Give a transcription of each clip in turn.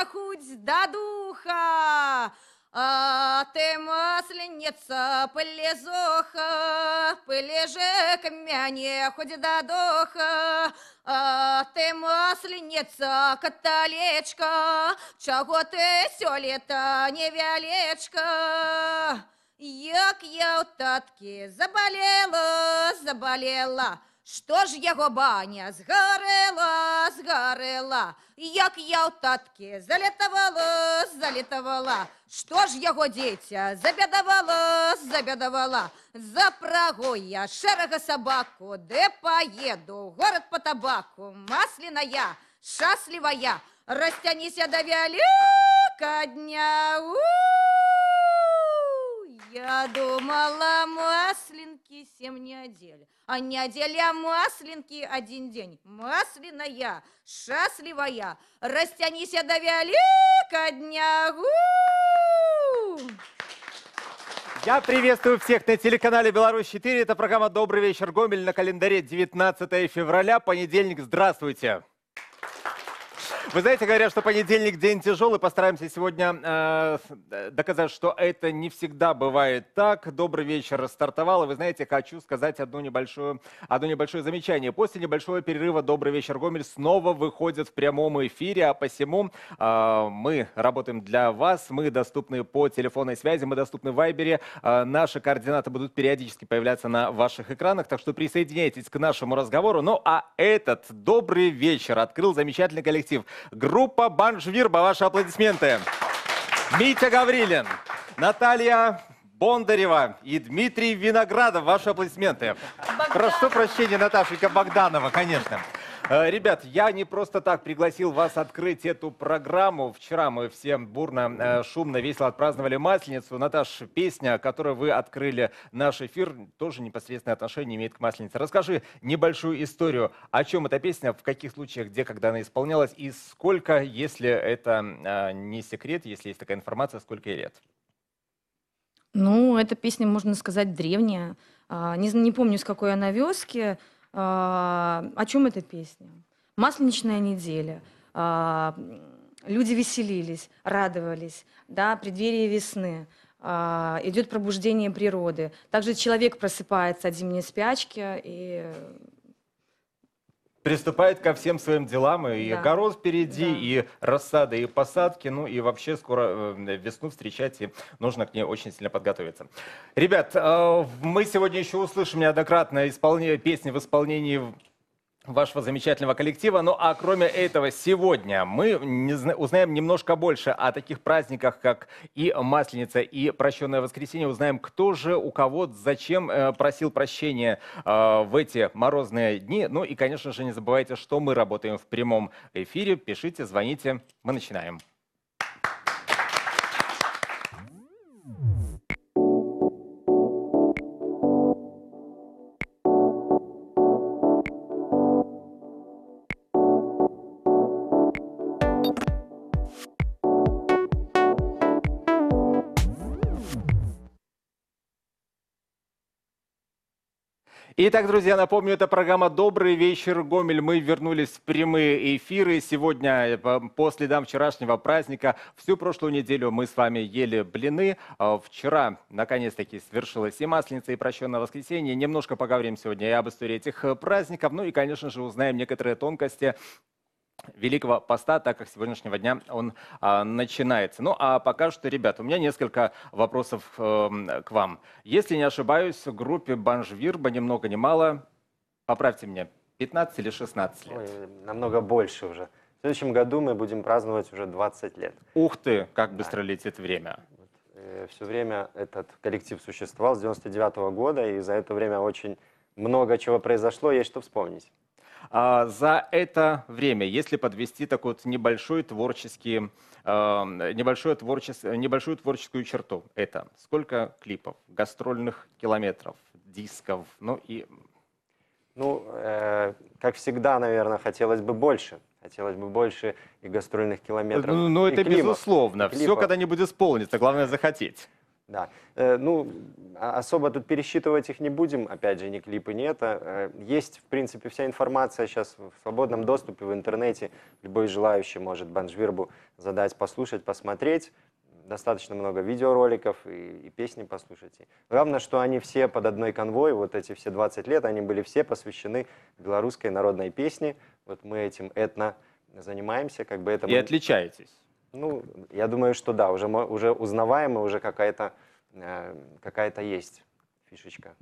дотахуть до духа. А ты масленица, полезоха, полежек мяне, хоть до духа, А ты масленица, католечка, а чего ты все сёлета, невялечка? Як я у татки заболела, заболела, Што ж яго баня згарэла, згарэла, як я ў таткі залетавала, залетавала, Што ж яго дзеця забядавала, забядавала, За прагой я шэрага сабаку, Дэ паеду, горад па табаку, масліная, шчаслівая, расцяніся да вяліка дня. У -у -у -у. Я думала, масленки всем не одели, а не одели, а масленки один день. Масляная, счастливая, растянись до велика дня. Я приветствую всех на телеканале «Беларусь-4». Это программа «Добрый вечер, Гомель» на календаре 19 февраля, понедельник. Здравствуйте. Вы знаете, говорят, что понедельник день тяжелый. Постараемся сегодня э, доказать, что это не всегда бывает так. Добрый вечер стартовал. И вы знаете, хочу сказать одну небольшую, одно небольшое замечание. После небольшого перерыва «Добрый вечер, Гомель» снова выходит в прямом эфире. А посему э, мы работаем для вас. Мы доступны по телефонной связи, мы доступны в Вайбере. Э, наши координаты будут периодически появляться на ваших экранах. Так что присоединяйтесь к нашему разговору. Ну а этот «Добрый вечер» открыл замечательный коллектив – Группа Банжвирба. Ваши аплодисменты. Митя Гаврилин, Наталья Бондарева и Дмитрий Виноградов. Ваши аплодисменты. Богдан. Прошу прощения, Наташенька Богданова, конечно. Э, ребят, я не просто так пригласил вас открыть эту программу. Вчера мы все бурно, э, шумно, весело отпраздновали Масленицу. Наташа, песня, которую вы открыли наш эфир, тоже непосредственное отношение имеет к Масленице. Расскажи небольшую историю. О чем эта песня, в каких случаях, где, когда она исполнялась и сколько, если это э, не секрет, если есть такая информация, сколько ей лет? Ну, эта песня, можно сказать, древняя. А, не, не помню, с какой она вёски. А, о чем эта песня? Масленичная неделя. А, люди веселились, радовались, да, преддверие весны а, идет пробуждение природы. Также человек просыпается от зимней спячки и приступает ко всем своим делам. И да. огород впереди, да. и рассады, и посадки. Ну и вообще скоро э, весну встречать, и нужно к ней очень сильно подготовиться. Ребят, э, мы сегодня еще услышим неоднократно исполнение песни в исполнении вашего замечательного коллектива. Ну а кроме этого, сегодня мы не узнаем немножко больше о таких праздниках, как и Масленица, и Прощенное Воскресенье. Узнаем, кто же, у кого, зачем э, просил прощения э, в эти морозные дни. Ну и, конечно же, не забывайте, что мы работаем в прямом эфире. Пишите, звоните. Мы начинаем. Итак, друзья, напомню, это программа «Добрый вечер, Гомель». Мы вернулись в прямые эфиры. Сегодня, э, по следам вчерашнего праздника, всю прошлую неделю мы с вами ели блины. А, вчера, наконец-таки, свершилась и Масленица, и Прощенное воскресенье. Немножко поговорим сегодня и об истории этих э, праздников. Ну и, конечно же, узнаем некоторые тонкости Великого Поста, так как с сегодняшнего дня он а, начинается. Ну а пока что, ребят, у меня несколько вопросов э, к вам. Если не ошибаюсь, в группе Банжвирба ни много ни мало, поправьте меня, 15 или 16 лет? Ой, намного больше уже. В следующем году мы будем праздновать уже 20 лет. Ух ты, как да. быстро летит время. Вот. Э, все время этот коллектив существовал с 99 -го года, и за это время очень много чего произошло, есть что вспомнить. А, за это время, если подвести такой вот небольшой творческий, а, небольшую творческое, небольшую творческую черту, это сколько клипов, гастрольных километров, дисков, ну и... Ну, э, как всегда, наверное, хотелось бы больше. Хотелось бы больше и гастрольных километров. Ну, ну это климов, безусловно. Все когда-нибудь исполнится, главное захотеть. Да. Э, ну, а особо тут пересчитывать их не будем, опять же, ни клипы, ни это. Есть, в принципе, вся информация сейчас в свободном доступе в интернете. Любой желающий может Банжвирбу задать, послушать, посмотреть. Достаточно много видеороликов и, и песни послушать. Главное, что они все под одной конвой, вот эти все 20 лет, они были все посвящены белорусской народной песне. Вот мы этим этно занимаемся, как бы это... И мы... отличаетесь. Ну, я думаю, что да, уже, уже узнаваемо, уже какая-то э, какая есть фишечка.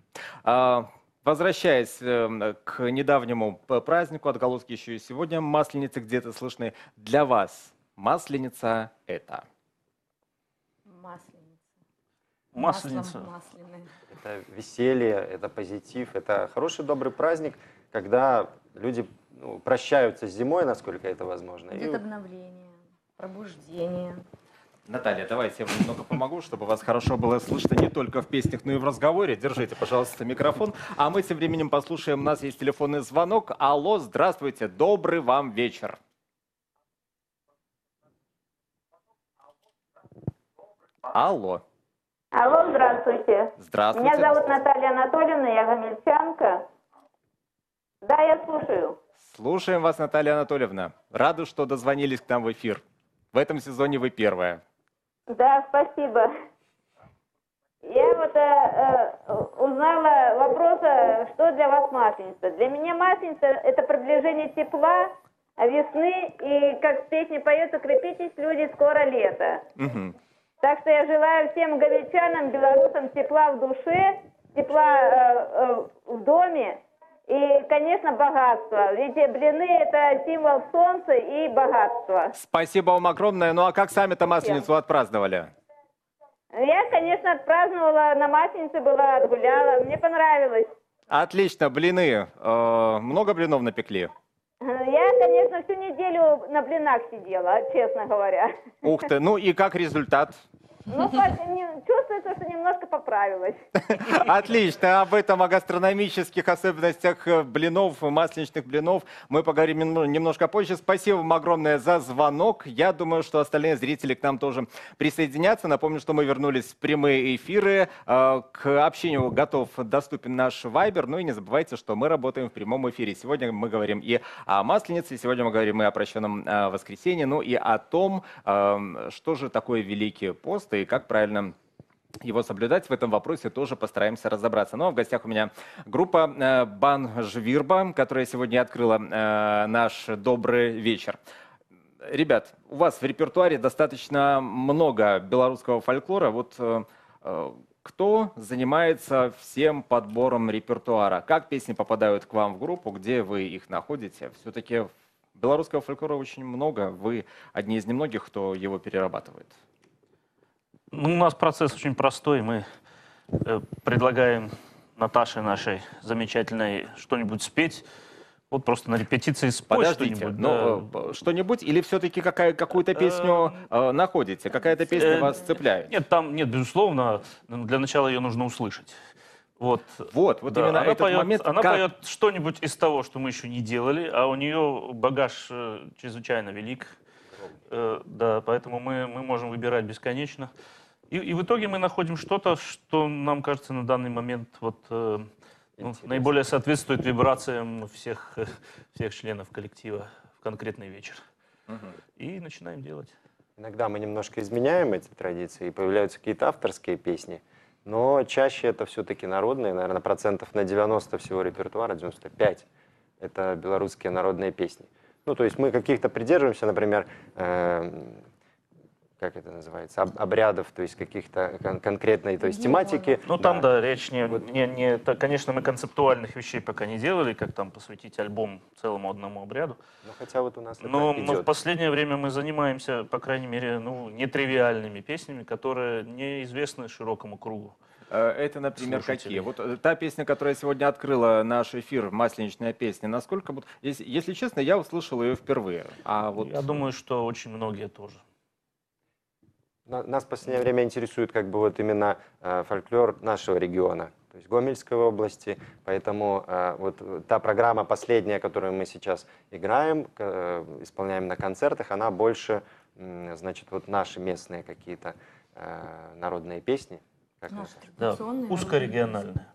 А, Возвращаясь э, к недавнему празднику, отголоски еще и сегодня масленицы где-то слышны. Для вас масленица это? Масленица. Масленица. это веселье, это позитив, это хороший добрый праздник, когда люди ну, прощаются с зимой, насколько это возможно. Идет и... обновление пробуждение. Наталья, давайте я вам немного помогу, чтобы вас хорошо было слышно не только в песнях, но и в разговоре. Держите, пожалуйста, микрофон. А мы тем временем послушаем, у нас есть телефонный звонок. Алло, здравствуйте, добрый вам вечер. Алло. Алло, здравствуйте. Здравствуйте. Меня зовут Наталья Анатольевна, я гамильчанка. Да, я слушаю. Слушаем вас, Наталья Анатольевна. Рада, что дозвонились к нам в эфир. В этом сезоне вы первая. Да, спасибо. Я вот э, э узнала вопрос, э, что для вас масленица. Для меня масленица – это приближение тепла, а весны, и как в песне поется «Крепитесь, люди, скоро лето». Угу. Так что я желаю всем говельчанам, белорусам тепла в душе, тепла э, э, в доме, и, конечно, богатство. Ведь блины – это символ солнца и богатства. Спасибо вам огромное. Ну а как сами-то Масленицу отпраздновали? Ну, я, конечно, отпраздновала на Масленице, была, отгуляла. Мне понравилось. Отлично, блины. Э, много блинов напекли? Э, я, конечно, всю неделю на блинах сидела, честно говоря. Ух ты, ну и как результат? Ну, чувствуется, что немножко поправилось. Отлично. Об этом, о гастрономических особенностях э, блинов, масленичных блинов мы поговорим немножко позже. Спасибо вам огромное за звонок. Я думаю, что остальные зрители к нам тоже присоединятся. Напомню, что мы вернулись в прямые эфиры. Э, к общению готов, доступен наш Вайбер. Ну и не забывайте, что мы работаем в прямом эфире. Сегодня мы говорим и о масленице, сегодня мы говорим и о прощенном э, воскресенье, ну и о том, что же такое Великий пост и и как правильно его соблюдать. В этом вопросе тоже постараемся разобраться. Ну а в гостях у меня группа э, Бан Жвирба, которая сегодня открыла э, наш добрый вечер. Ребят, у вас в репертуаре достаточно много белорусского фольклора. Вот э, кто занимается всем подбором репертуара? Как песни попадают к вам в группу? Где вы их находите? Все-таки белорусского фольклора очень много. Вы одни из немногих, кто его перерабатывает. Ну, у нас процесс очень простой. Мы э, предлагаем Наташе нашей замечательной что-нибудь спеть. Вот просто на репетиции спой что-нибудь. Но, ну, да. Э, что-нибудь или все-таки какая, какую-то э, песню э, находите? Какая-то э, песня э, вас цепляет? Нет, там, нет, безусловно, для начала ее нужно услышать. Вот, вот, вот да. именно она этот поет, момент. Она как... поет что-нибудь из того, что мы еще не делали, а у нее багаж э, чрезвычайно велик. Э, да, поэтому мы, мы можем выбирать бесконечно. И, и в итоге мы находим что-то, что нам кажется на данный момент вот, э, ну, наиболее соответствует вибрациям всех, всех членов коллектива в конкретный вечер. Угу. И начинаем делать. Иногда мы немножко изменяем эти традиции, и появляются какие-то авторские песни. Но чаще это все-таки народные, наверное, процентов на 90 всего репертуара, 95, это белорусские народные песни. Ну, то есть мы каких-то придерживаемся, например, эм, как это называется, обрядов, то есть каких-то кон конкретной то есть, тематики. Ну там, да, речь не, вот. не, не конечно, мы концептуальных вещей пока не делали, как там посвятить альбом целому одному обряду. Ну хотя вот у нас но, идет. в последнее время мы занимаемся, по крайней мере, ну, нетривиальными песнями, которые неизвестны широкому кругу. Э, это, например, Слушатели. какие? Вот э, та песня, которая сегодня открыла наш эфир, «Масленичная песня», насколько... Если, если честно, я услышал ее впервые. А вот... Я думаю, что очень многие тоже. Нас в последнее время интересует как бы вот именно э, фольклор нашего региона, то есть Гомельской области, поэтому э, вот та программа последняя, которую мы сейчас играем, э, исполняем на концертах, она больше, значит, вот наши местные какие-то народные песни. Как наши ну, да, узкорегиональные.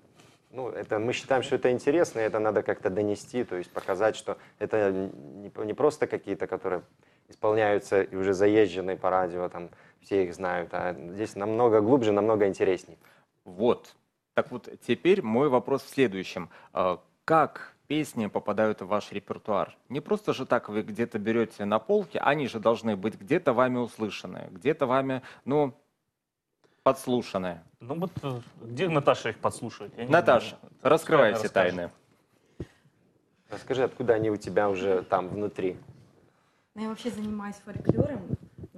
Ну, это, мы считаем, что это интересно, и это надо как-то донести, то есть показать, что это не, не просто какие-то, которые исполняются и уже заезжены по радио, там, все их знают, а здесь намного глубже, намного интереснее. Вот. Так вот, теперь мой вопрос в следующем. А, как песни попадают в ваш репертуар? Не просто же так вы где-то берете на полке, они же должны быть где-то вами услышаны, где-то вами, ну, подслушаны. Ну вот э, где Наташа их подслушивает? Я Наташа, раскрывай все тайны. Расскажи, откуда они у тебя уже там внутри? Ну, я вообще занимаюсь фольклором,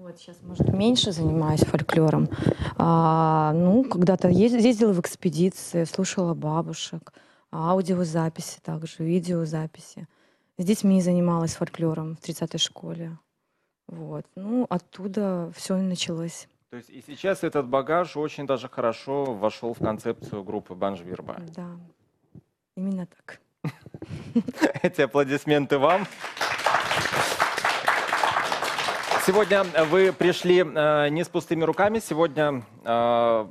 вот сейчас, может, меньше занимаюсь фольклором. А, ну, когда-то ездила в экспедиции, слушала бабушек, аудиозаписи также, видеозаписи. С детьми занималась фольклором в 30-й школе. Вот. Ну, оттуда все и началось. То есть и сейчас этот багаж очень даже хорошо вошел в концепцию группы Банжвирба. Да, именно так. Эти аплодисменты вам. Сегодня вы пришли э, не с пустыми руками, сегодня э,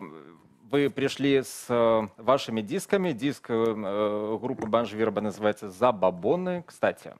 вы пришли с э, вашими дисками. Диск э, э группы Банжвирба называется «Забабоны». Кстати,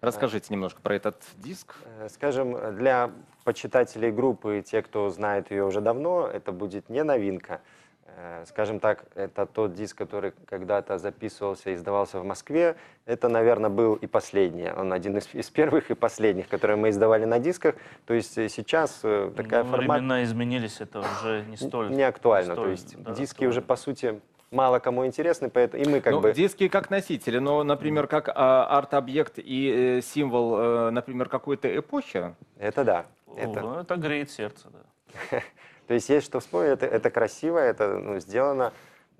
расскажите немножко про этот диск. Э, скажем, для почитателей группы, те, кто знает ее уже давно, это будет не новинка – Э, скажем так, это тот диск, который когда-то записывался и издавался в Москве. Это, наверное, был и последний. Он один из, из первых и последних, которые мы издавали на дисках. То есть э, сейчас э, такая ну, формат... Времена изменились, это уже не столь... Не актуально. столь, то есть да, диски актуально. уже, по сути, мало кому интересны, поэтому и мы как ну, бы... Диски как носители, но, например, как э, арт-объект и э, символ, э, например, какой-то эпохи. Это да. О, это греет сердце, да. То есть есть что вспомнить, это, это красиво, это ну, сделано.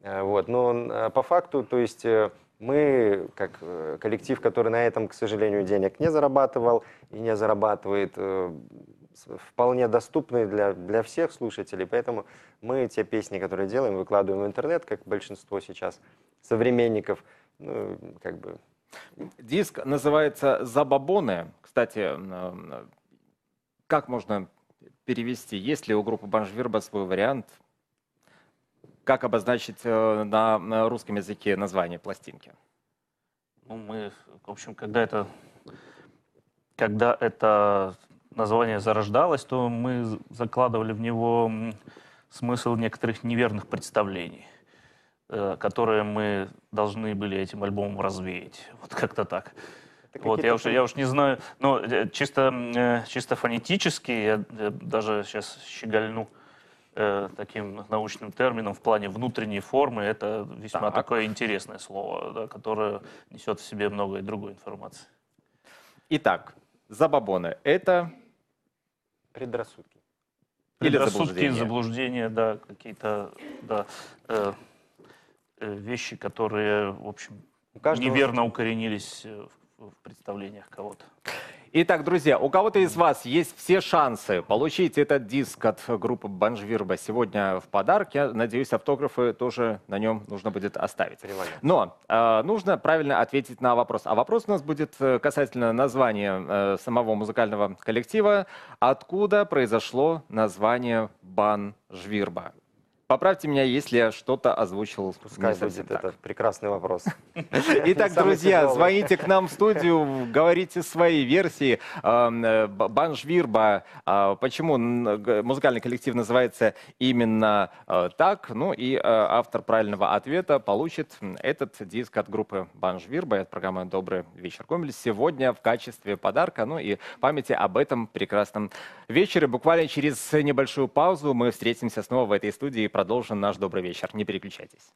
Э, вот. Но э, по факту, то есть э, мы, как коллектив, который на этом, к сожалению, денег не зарабатывал и не зарабатывает, вполне доступны для, для всех слушателей. Поэтому мы те песни, которые делаем, выкладываем в интернет, как большинство сейчас современников. Ну, как бы... Диск называется «Забабоны». Кстати, как можно перевести. Есть ли у группы Банжвирба свой вариант? Как обозначить э, на русском языке название пластинки? Ну, мы, в общем, когда это, когда это название зарождалось, то мы закладывали в него смысл некоторых неверных представлений, э, которые мы должны были этим альбомом развеять. Вот как-то так. Вот, я уже, я уж не знаю, но э, чисто, э, чисто фонетически, я э, даже сейчас щегольну э, таким научным термином в плане внутренней формы, это весьма так. такое интересное слово, да, которое несет в себе много и другой информации. Итак, забабоны – это… Предрассудки. Или заблуждения? предрассудки, заблуждения, да, какие-то да, э, вещи, которые, в общем, у каждого... неверно укоренились в представлениях кого-то. Итак, друзья, у кого-то из вас есть все шансы получить этот диск от группы Банжвирба сегодня в подарок. Я надеюсь, автографы тоже на нем нужно будет оставить. Но э, нужно правильно ответить на вопрос. А вопрос у нас будет э, касательно названия э, самого музыкального коллектива. Откуда произошло название Банжвирба? Поправьте меня, если я что-то озвучил. Пускай будет так. это прекрасный вопрос. Итак, друзья, звоните к нам в студию, говорите свои версии. Э, Банжвирба, а, почему музыкальный коллектив называется именно э, так? Ну и э, автор правильного ответа получит этот диск от группы Банжвирба от программы «Добрый вечер, Гомель» сегодня в качестве подарка. Ну и памяти об этом прекрасном вечере. Буквально через небольшую паузу мы встретимся снова в этой студии продолжим наш добрый вечер. Не переключайтесь.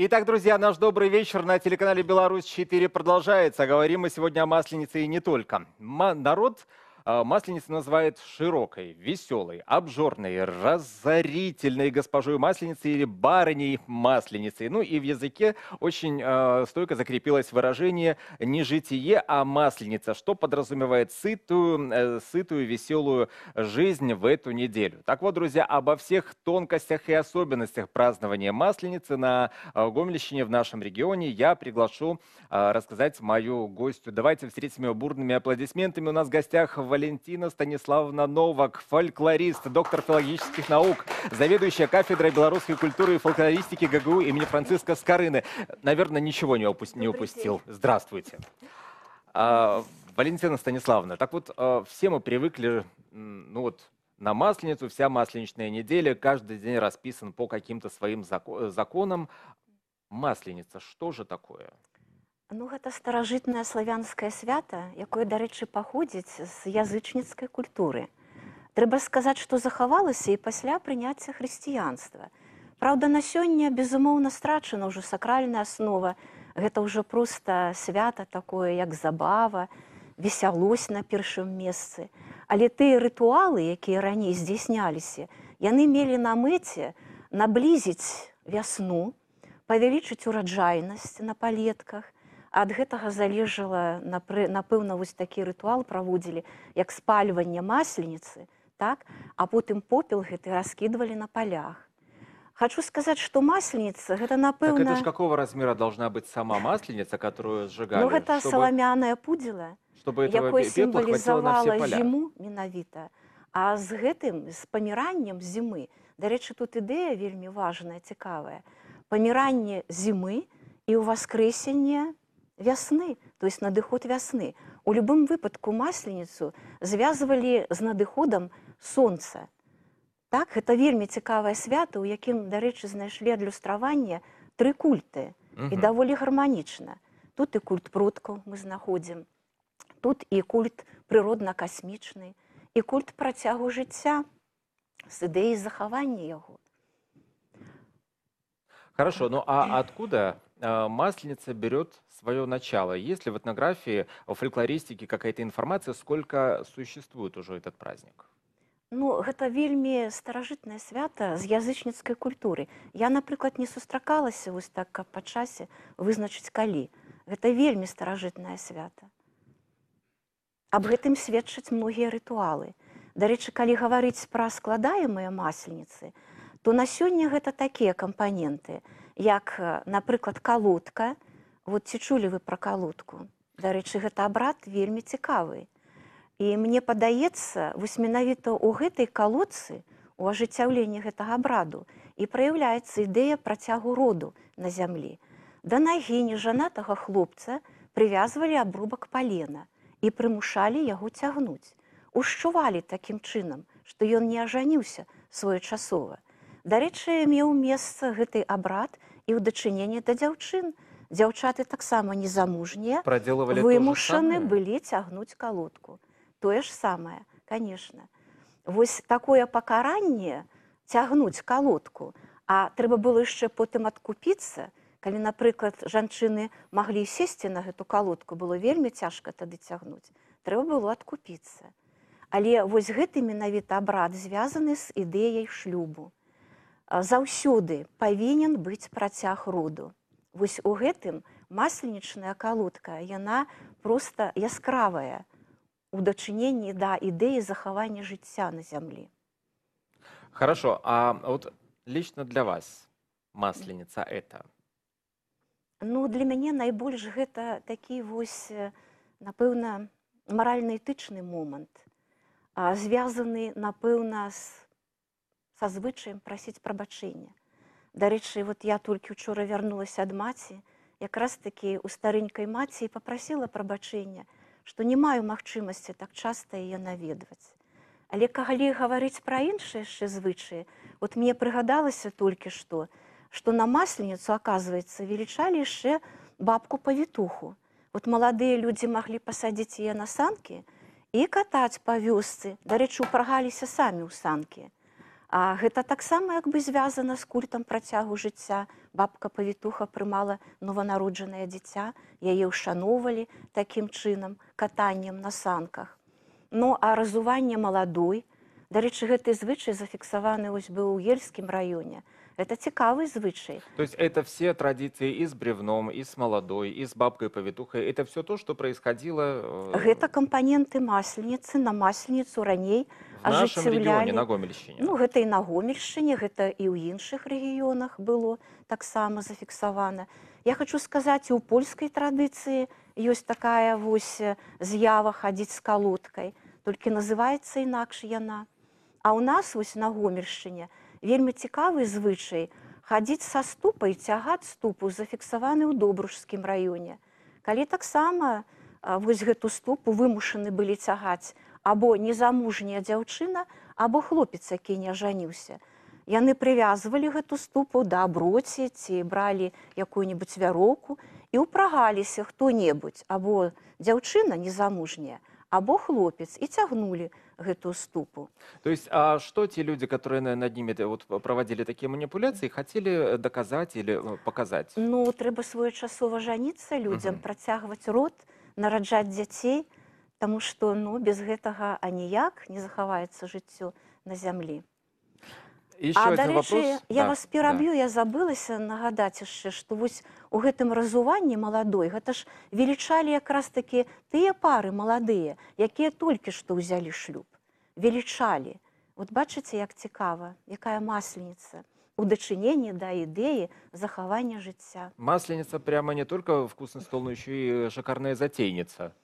Итак, друзья, наш добрый вечер на телеканале «Беларусь-4» продолжается. Говорим мы сегодня о масленице и не только. Народ а масленица называет широкой, веселой, обжорной, разорительной госпожой Масленицы или барыней Масленицей. Ну и в языке очень э, стойко закрепилось выражение «не житие, а масленица», что подразумевает сытую, э, сытую, веселую жизнь в эту неделю. Так вот, друзья, обо всех тонкостях и особенностях празднования Масленицы на э, Гомельщине в нашем регионе я приглашу э, рассказать мою гостью. Давайте встретим ее бурными аплодисментами. У нас в гостях в Валентина Станиславовна Новак, фольклорист, доктор филологических наук, заведующая кафедрой белорусской культуры и фольклористики ГГУ имени Франциска Скорыны. Наверное, ничего не, упу не упустил. Здравствуйте. А, Валентина Станиславовна, так вот, а, все мы привыкли, ну вот, на Масленицу, вся масленичная неделя, каждый день расписан по каким-то своим закон законам. Масленица, что же такое? Ну гэта старажытнае славянскае свята, якое, дарэчы, паходзіць з язычніцкай культуры. Трэба сказаць, што захавалася і пасля прыняцця хрысціянства. Праўда, на сёння, безумоўна, страчана ўжо сакральная аснова. Гэта ўжо проста свята такое, як забава, весялось на першым месцы. Але тыя рытуалы, якія раней здзяйсняліся, яны мелі на мэце наблізіць вясну, павялічыць ураджайнасць на палетках, ад гэтага залежала напэўна вось такі рытуал праводзілі як спальванне масленіцы так а потым попел гэты раскідвалі на полях хочу сказаць что масленица гэта напэўна так какого размера должна быть сама масленица которую сжигаю ну, гэта чтобы... саламяная пудзіла чтобы якой сімвалізавала зіму менавіта а з гэтым з паміраннем зімы дарэчы тут ідэя вельмі важная цікавая паміранне зімы і ў вас крысенне вясны, то есть надыход вясны. У любым выпадку масленіцу звязывалі з надыходам солнца. Так гэта вельмі цікавае свята, у якім, дарэчы, знайшлі адлюстраванне тры культы і даволі гарманічна. Тут і культ продкаў мы знаходзім. Тут і культ прыродна-касмічны, і культ працягу жыцця з ідэяй захавання яго. Хорошо, ну а откуда масленица берет свое начало? Есть ли в этнографии, в фольклористике какая-то информация, сколько существует уже этот праздник? Ну, это вельми старожитное свято с язычницкой культуры. Я, например, не сустракалась вот так, как по часе вызначить кали. Это вельми старожитное свято. Об этом сведшить многие ритуалы. Да речи, коли говорить про складаемые масленицы, то на сегодня это такие компоненты. Uh, як напрыклад калодка вот ці чулі вы про калодку дарэчы гэта брат вельмі цікавы і мне падаецца вось менавіта у гэтай калодцы у ажыццяўленні гэтага абраду і праяўляецца ідэя працягу роду на зямлі да нагі нежанатага хлопца прывязвалі абрубак палена і прымушалі яго цягнуць ушчувалі такім чынам што ён не ажаніўся своечасова дарэчы меў месца гэты абрад на і ў дачыненні да дзяўчын. Дзяўчаты таксама незамужнія вымушаны былі цягнуць калодку. Тое ж самае, канешне. Вось такое пакаранне цягнуць калодку, А трэба было яшчэ потым адкупіцца, калі, напрыклад, жанчыны маглі сесці на гэту калодку, было вельмі цяжка тады цягнуць. Трэба было адкупіцца. Але вось гэты менавіта абрад звязаны з ідэяй шлюбу заўсёды павінен быць працяг роду. Вось у гэтым масленічная калодка, яна проста яскравая у дачыненні да ідэі захавання жыцця на зямлі. Хорошо, А вот лично для вас масленіца это. Ну для мяне найбольш гэта такі вось, э, напэўна, маральна-этычны момант, звязаны, напэўна, з са звычаем прасіць прабачэння. Дарэчы, вот я толькі учора вярнулася ад маці, як раз такі у старынькай маці і попрасіла прабачэння, што не маю магчымасці так часта яе наведваць. Але калі гаварыць пра іншыя яшчэ звычаі, вот мне прыгадалася толькі што, што на масленіцу оказывается велічалі яшчэ бабку павітуху. Вот маладыя людзі маглі пасадзіць яе на санкі і катаць па вёсцы, дарэчы, упрагаліся самі ў санкі. А гэта таксама як бы звязана з культам працягу жыцця. Бабка павітуха прымала нованароджанае дзіця, яе ўшановалі такім чынам катаннем на санках. Ну а разуванне маладой, Дарэчы, гэты звычай зафіксаваны ось быў у ельскім раёне. Это цікавы звычай. То есть это все традыцыі і з бревном, і з маладой, і з бабкай павітухай. это все то, што происходило. Э, гэта кампаненты масленіцы на масленіцу раней, ажыццяўлялі на гомельшчыне ну, гэта і на гомельшчыне гэта і ў іншых рэгіёнах было таксама зафіксавана я хочу сказаць у польскай традыцыі ёсць такая вось э, з'ява хадзіць з калодкай толькі называецца інакш яна а ў нас вось на гомельшчыне вельмі цікавы звычай хадзіць са ступай цягаць ступу зафіксаваны ў добружскім раёне калі таксама э, вось гэту ступу вымушаны былі цягаць або незамужняя дзяўчына або хлопец які не ажаніўся яны прывязвалі гэту ступу да аброці ці бралі якую-небудзь вяроўку і ўпрагаліся хто-небудзь або дзяўчына незамужняя або хлопец і цягнулі гэтую ступу то есть А что те люди которые на над ними э, вот проводили такие манипуляции хотели э, доказать или э, показать ну трэба своечасова жаниться людям процягваць рот нараджаць дзяцей то Таму што ну, без гэтага аніяк не захаваецца жыццё на зямлі. Еще а дарэчы, я да, вас пераб'ю, да. я забылася нагадаць яшчэ, што вось у гэтым разуванні маладой гэта ж велічалі якраз такі тыя пары маладыя, якія толькі што ўзялі шлюб, велічалі. Вот бачыце, як цікава, якая масленіца дачынение да ідэі захавання жыцця масленіца прямо не только вкусны стол но еще и шакарная затейница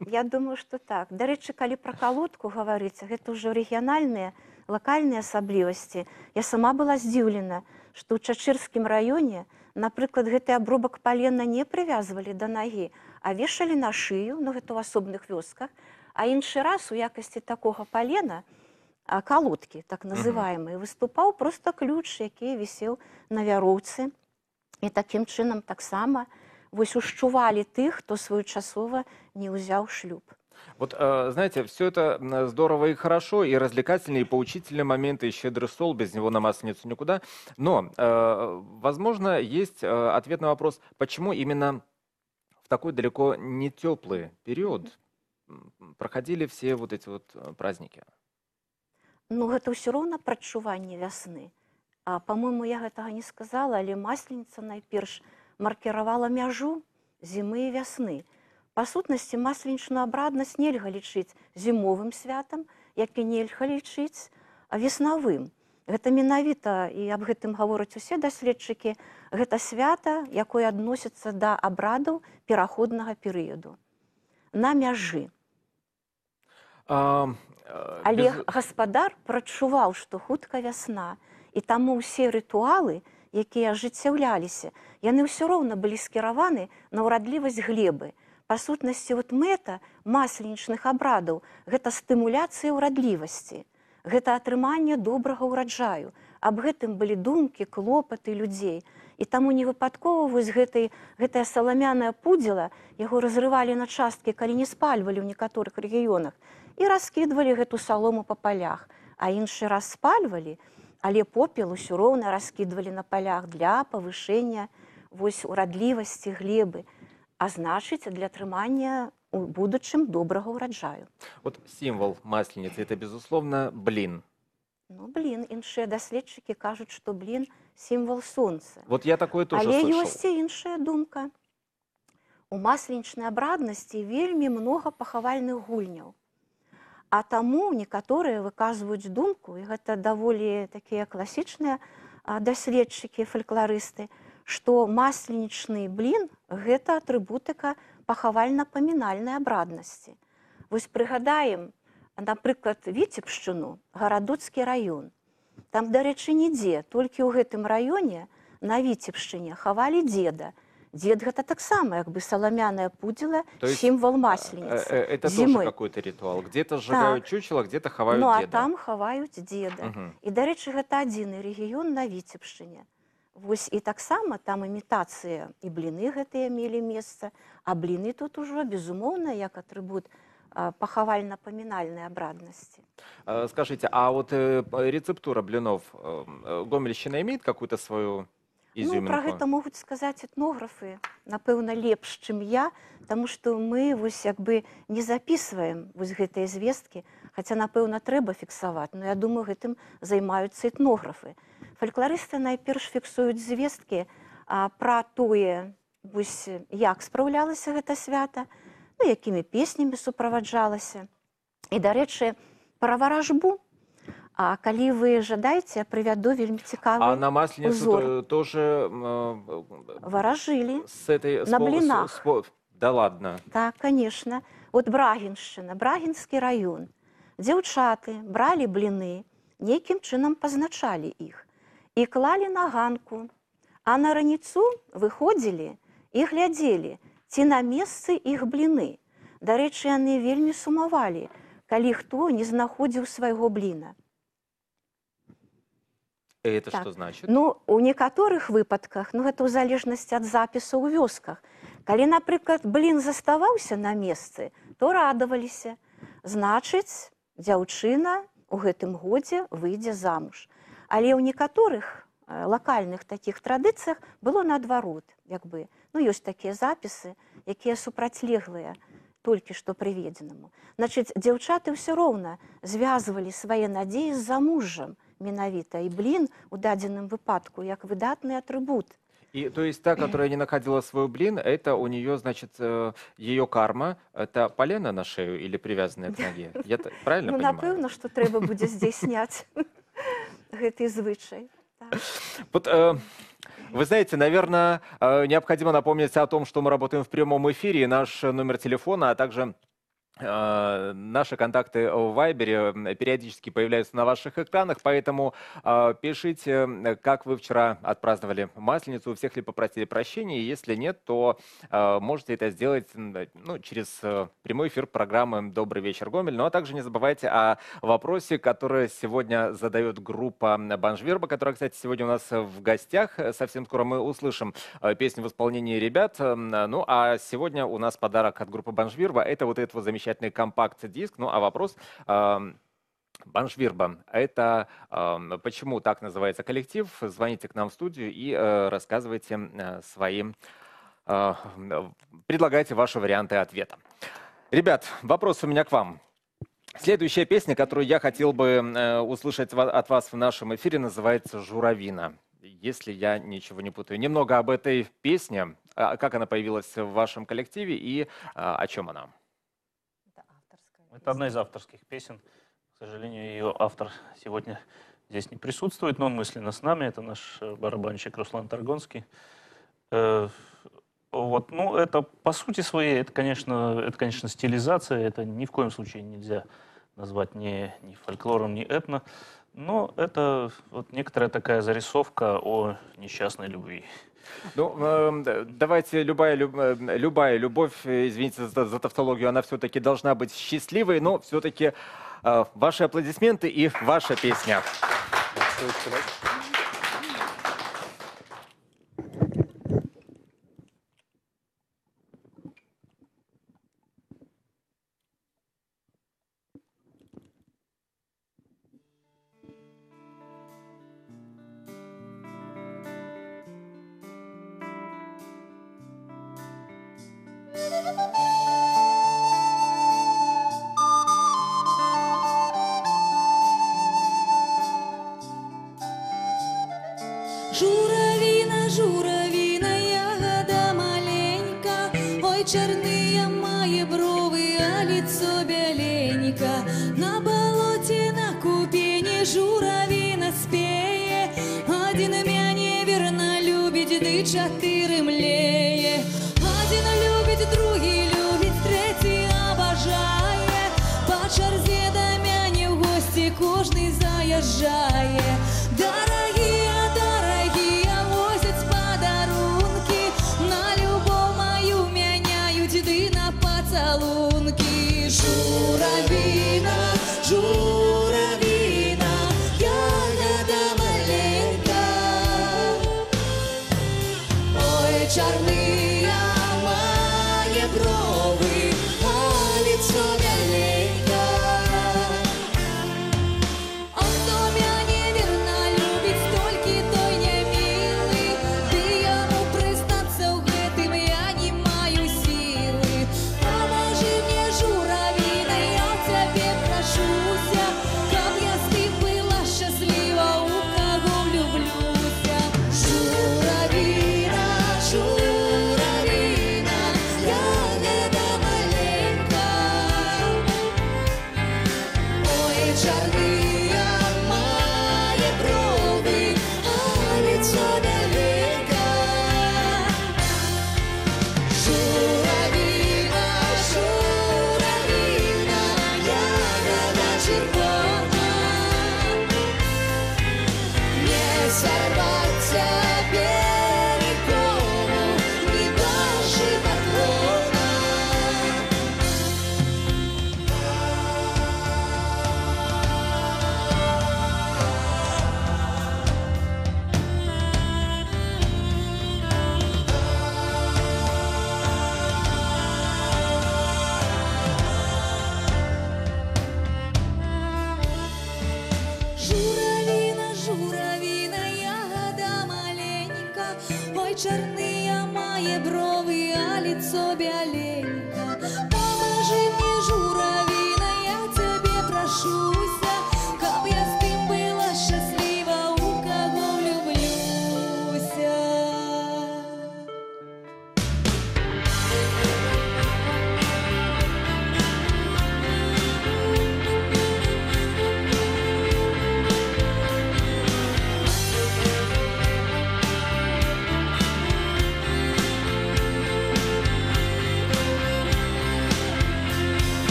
Я думаю, што так. Дарэчы, калі пра калодку гаварыць, гэта ўжо рэгіянальныя лакальныя асаблівасці. Я сама была здзіўлена, што ў чачырскім раёне, напрыклад, гэты абрубак палена не прывязвалі да нагі, а вешалі на шыю, ну гэта ў асобных вёсках. А іншы раз у якасці такога палена, калодкі так называемый выступаў просто ключ які вісеў на вяроўцы і такім чынам таксама вось ушчувалі тых, хто своечасова не ўзяў шлюб. Вот, а, знаете, все это здорово и хорошо, и развлекательные, и поучительные моменты, и щедрый стол, без него на масленицу никуда. Но, а, возможно, есть а, ответ на вопрос, почему именно в такой далеко не теплый период проходили все вот эти вот э, праздники? Ну, это все равно прочувание весны. А, по-моему, я этого не сказала, але масленица найперш – маркіравала мяжу зімы і вясны. Па сутнасці масленічную абраднасць нельга лічыць зімовым святам, які нельга лічыць веснавым. Гэта менавіта і аб гэтым гавораць усе даследчыкі, гэта свята, якое адносіцца да абрадаў пераходнага перыяду на мяжы. А, а, Але без... гаспадар прачуваў, што хутка вясна і таму ўсе рытуалы, якія ажыццяўляліся яны ўсё роўна былі скіраваны на ўрадлівасць глебы па сутнасці вот мэта масленічных абрадаў гэта стымуляцыя ўрадлівасці гэта атрыманне добрага ўраджаю аб гэтым былі думкі клопаты людзей і таму не выпадковаваюць гэтай гэтая саламяная пудзела яго разрывалі на часткі калі не спальвалі ў некаторых рэгіёнах і раскідвалі гэту салому па палях а іншы раз спальвалі то але попел усё роўна раскідвалі на палях для павышэння вось урадлівасці глебы а значыць для атрымання у будучым добрага ўраджаю вот сімвал масленіцы это безусловна блин ну, блин іншыя даследчыкі кажуць что блин сімвал солнца вот я такой то ёсць іншая думка у масленічнай абраднасці вельмі много пахавальных гульняў а таму некаторыя выказваюць думку і гэта даволі такія класічныя даследчыкі фальклорысты што масленічны блін гэта атрыбутыка пахавальна-памінальнай абраднасці вось прыгадаем напрыклад віцебшчыну гарадуцкі раён там дарэчы нідзе толькі ў гэтым раёне на віцебшчыне хавалі дзеда на Дед, это «А так само, как бы саламяная пудзіла символ э, масленицы э, э, это тоже какой-то ритуал где-то сжигают так. чучела где-то хавают ну, а там хавают деда угу. і дарэчы это один рэгіён на віцебшчыне И так само, там імітацыя і бліны гэтыя мелі месца а блины тут уже безумоўна як атрыбут а, пахавальна-памінальнай обрадности. Скажите, а вот рецептура блинов Гомельщина имеет какую-то свою Ну, про гэта могуць сказаць этнографы напэўна лепш чым я Таму что мы вось як бы не записываем вось гэтыя звесткі хотя напэўна трэба фіксаваць но я думаю гэтым займаюцца этнографы фальклорысты найперш фіксуюць звесткі про тое вось як спраўлялася гэта свята ну, якімі песнямі суправаджалася і дарэчы про варажбу то А калі вы жадаеце прывяду вельмі цікава на масленне тоже э, варажылі с этой на блинах да ладно так конечно вот брагеншчына брагенскі раён дзяўчаты бралі бліны нейкім чынам пазначалі іх і клалі на ганку а на раніцу выходзілі і глядзелі ці на месцы іх бліны дарэчы яны вельмі сумавалі калі хто не знаходзіў свайго бліна то это так. что значит ну у некоторых выпадках но ну, это у залежность от запису у вёсках калі напрыклад блин заставаўся на месцы то радаваліся значыць дзяўчына у гэтым годзе выйдзе замуж але ў некаторых э, лакальных таких традыцыях было наадварот як бы ну ёсць такія запісы якія супрацьлеглыя толькі што прыведзенаму значыць дзяўчаты ўсё роўна звязвалі свае надзеі з замужам на менавіта і блін у дадзеным выпадку як выдатны атрыбут И, то есть та, которая не находила свой блин, это у нее, значит, э, ее карма, это полено на шею или привязанная к ноге. Я правильно ну, понимаю? Ну, напевно, что треба будет здесь снять гэты звычай. Вот, э, вы знаете, наверное, э, необходимо напомнить о том, что мы работаем в прямом эфире, наш э, номер телефона, а также Э, наши контакты в Вайбере периодически появляются на ваших экранах, поэтому э, пишите, э, как вы вчера отпраздновали Масленицу, у всех ли попросили прощения, если нет, то можете это сделать ну, через прямой эфир программы «Добрый вечер, Гомель». Ну а также не забывайте о вопросе, который сегодня задает группа Банжвирба, которая, кстати, сегодня у нас в гостях. Совсем скоро мы услышим песню в исполнении ребят. Ну а сегодня у нас подарок от группы Банжвирба – это вот это вот замечательное вещательный компакт-диск. Ну, а вопрос... Баншвирба. Это э, почему так называется коллектив? Звоните к нам в студию и э, рассказывайте э, свои, э, предлагайте ваши варианты ответа. Ребят, вопрос у меня к вам. Следующая песня, которую я хотел бы э, услышать от вас в нашем эфире, называется «Журавина». Если я ничего не путаю. Немного об этой песне, а, как она появилась в вашем коллективе и э, о чем она. Это одна из авторских песен. К сожалению, ее автор сегодня здесь не присутствует, но он мысленно с нами. Это наш э, барабанщик Руслан Таргонский. Э, вот, ну, это по сути своей, это, конечно, это, конечно, стилизация, это ни в коем случае нельзя назвать ни, ни фольклором, ни этно, но это вот некоторая такая зарисовка о несчастной любви. Ну, эм, давайте любая, э, любая любовь, извините за, за тавтологию, она все-таки должна быть счастливой, но все-таки э, ваши аплодисменты и ваша песня. Спасибо.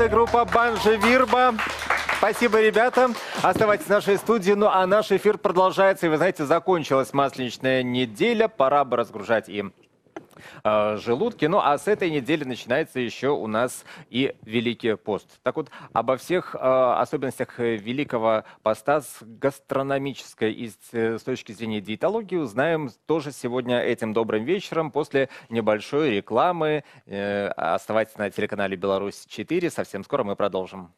это группа Банжи Вирба. Спасибо, ребята. Оставайтесь в нашей студии. Ну, а наш эфир продолжается. И вы знаете, закончилась масленичная неделя. Пора бы разгружать им э, желудке. Ну а с этой недели начинается еще у нас и Великий пост. Так вот, обо всех э, особенностях э, Великого поста с гастрономической и с, э, с точки зрения диетологии узнаем тоже сегодня этим добрым вечером после небольшой рекламы. Э, оставайтесь на телеканале «Беларусь-4». Совсем скоро мы продолжим.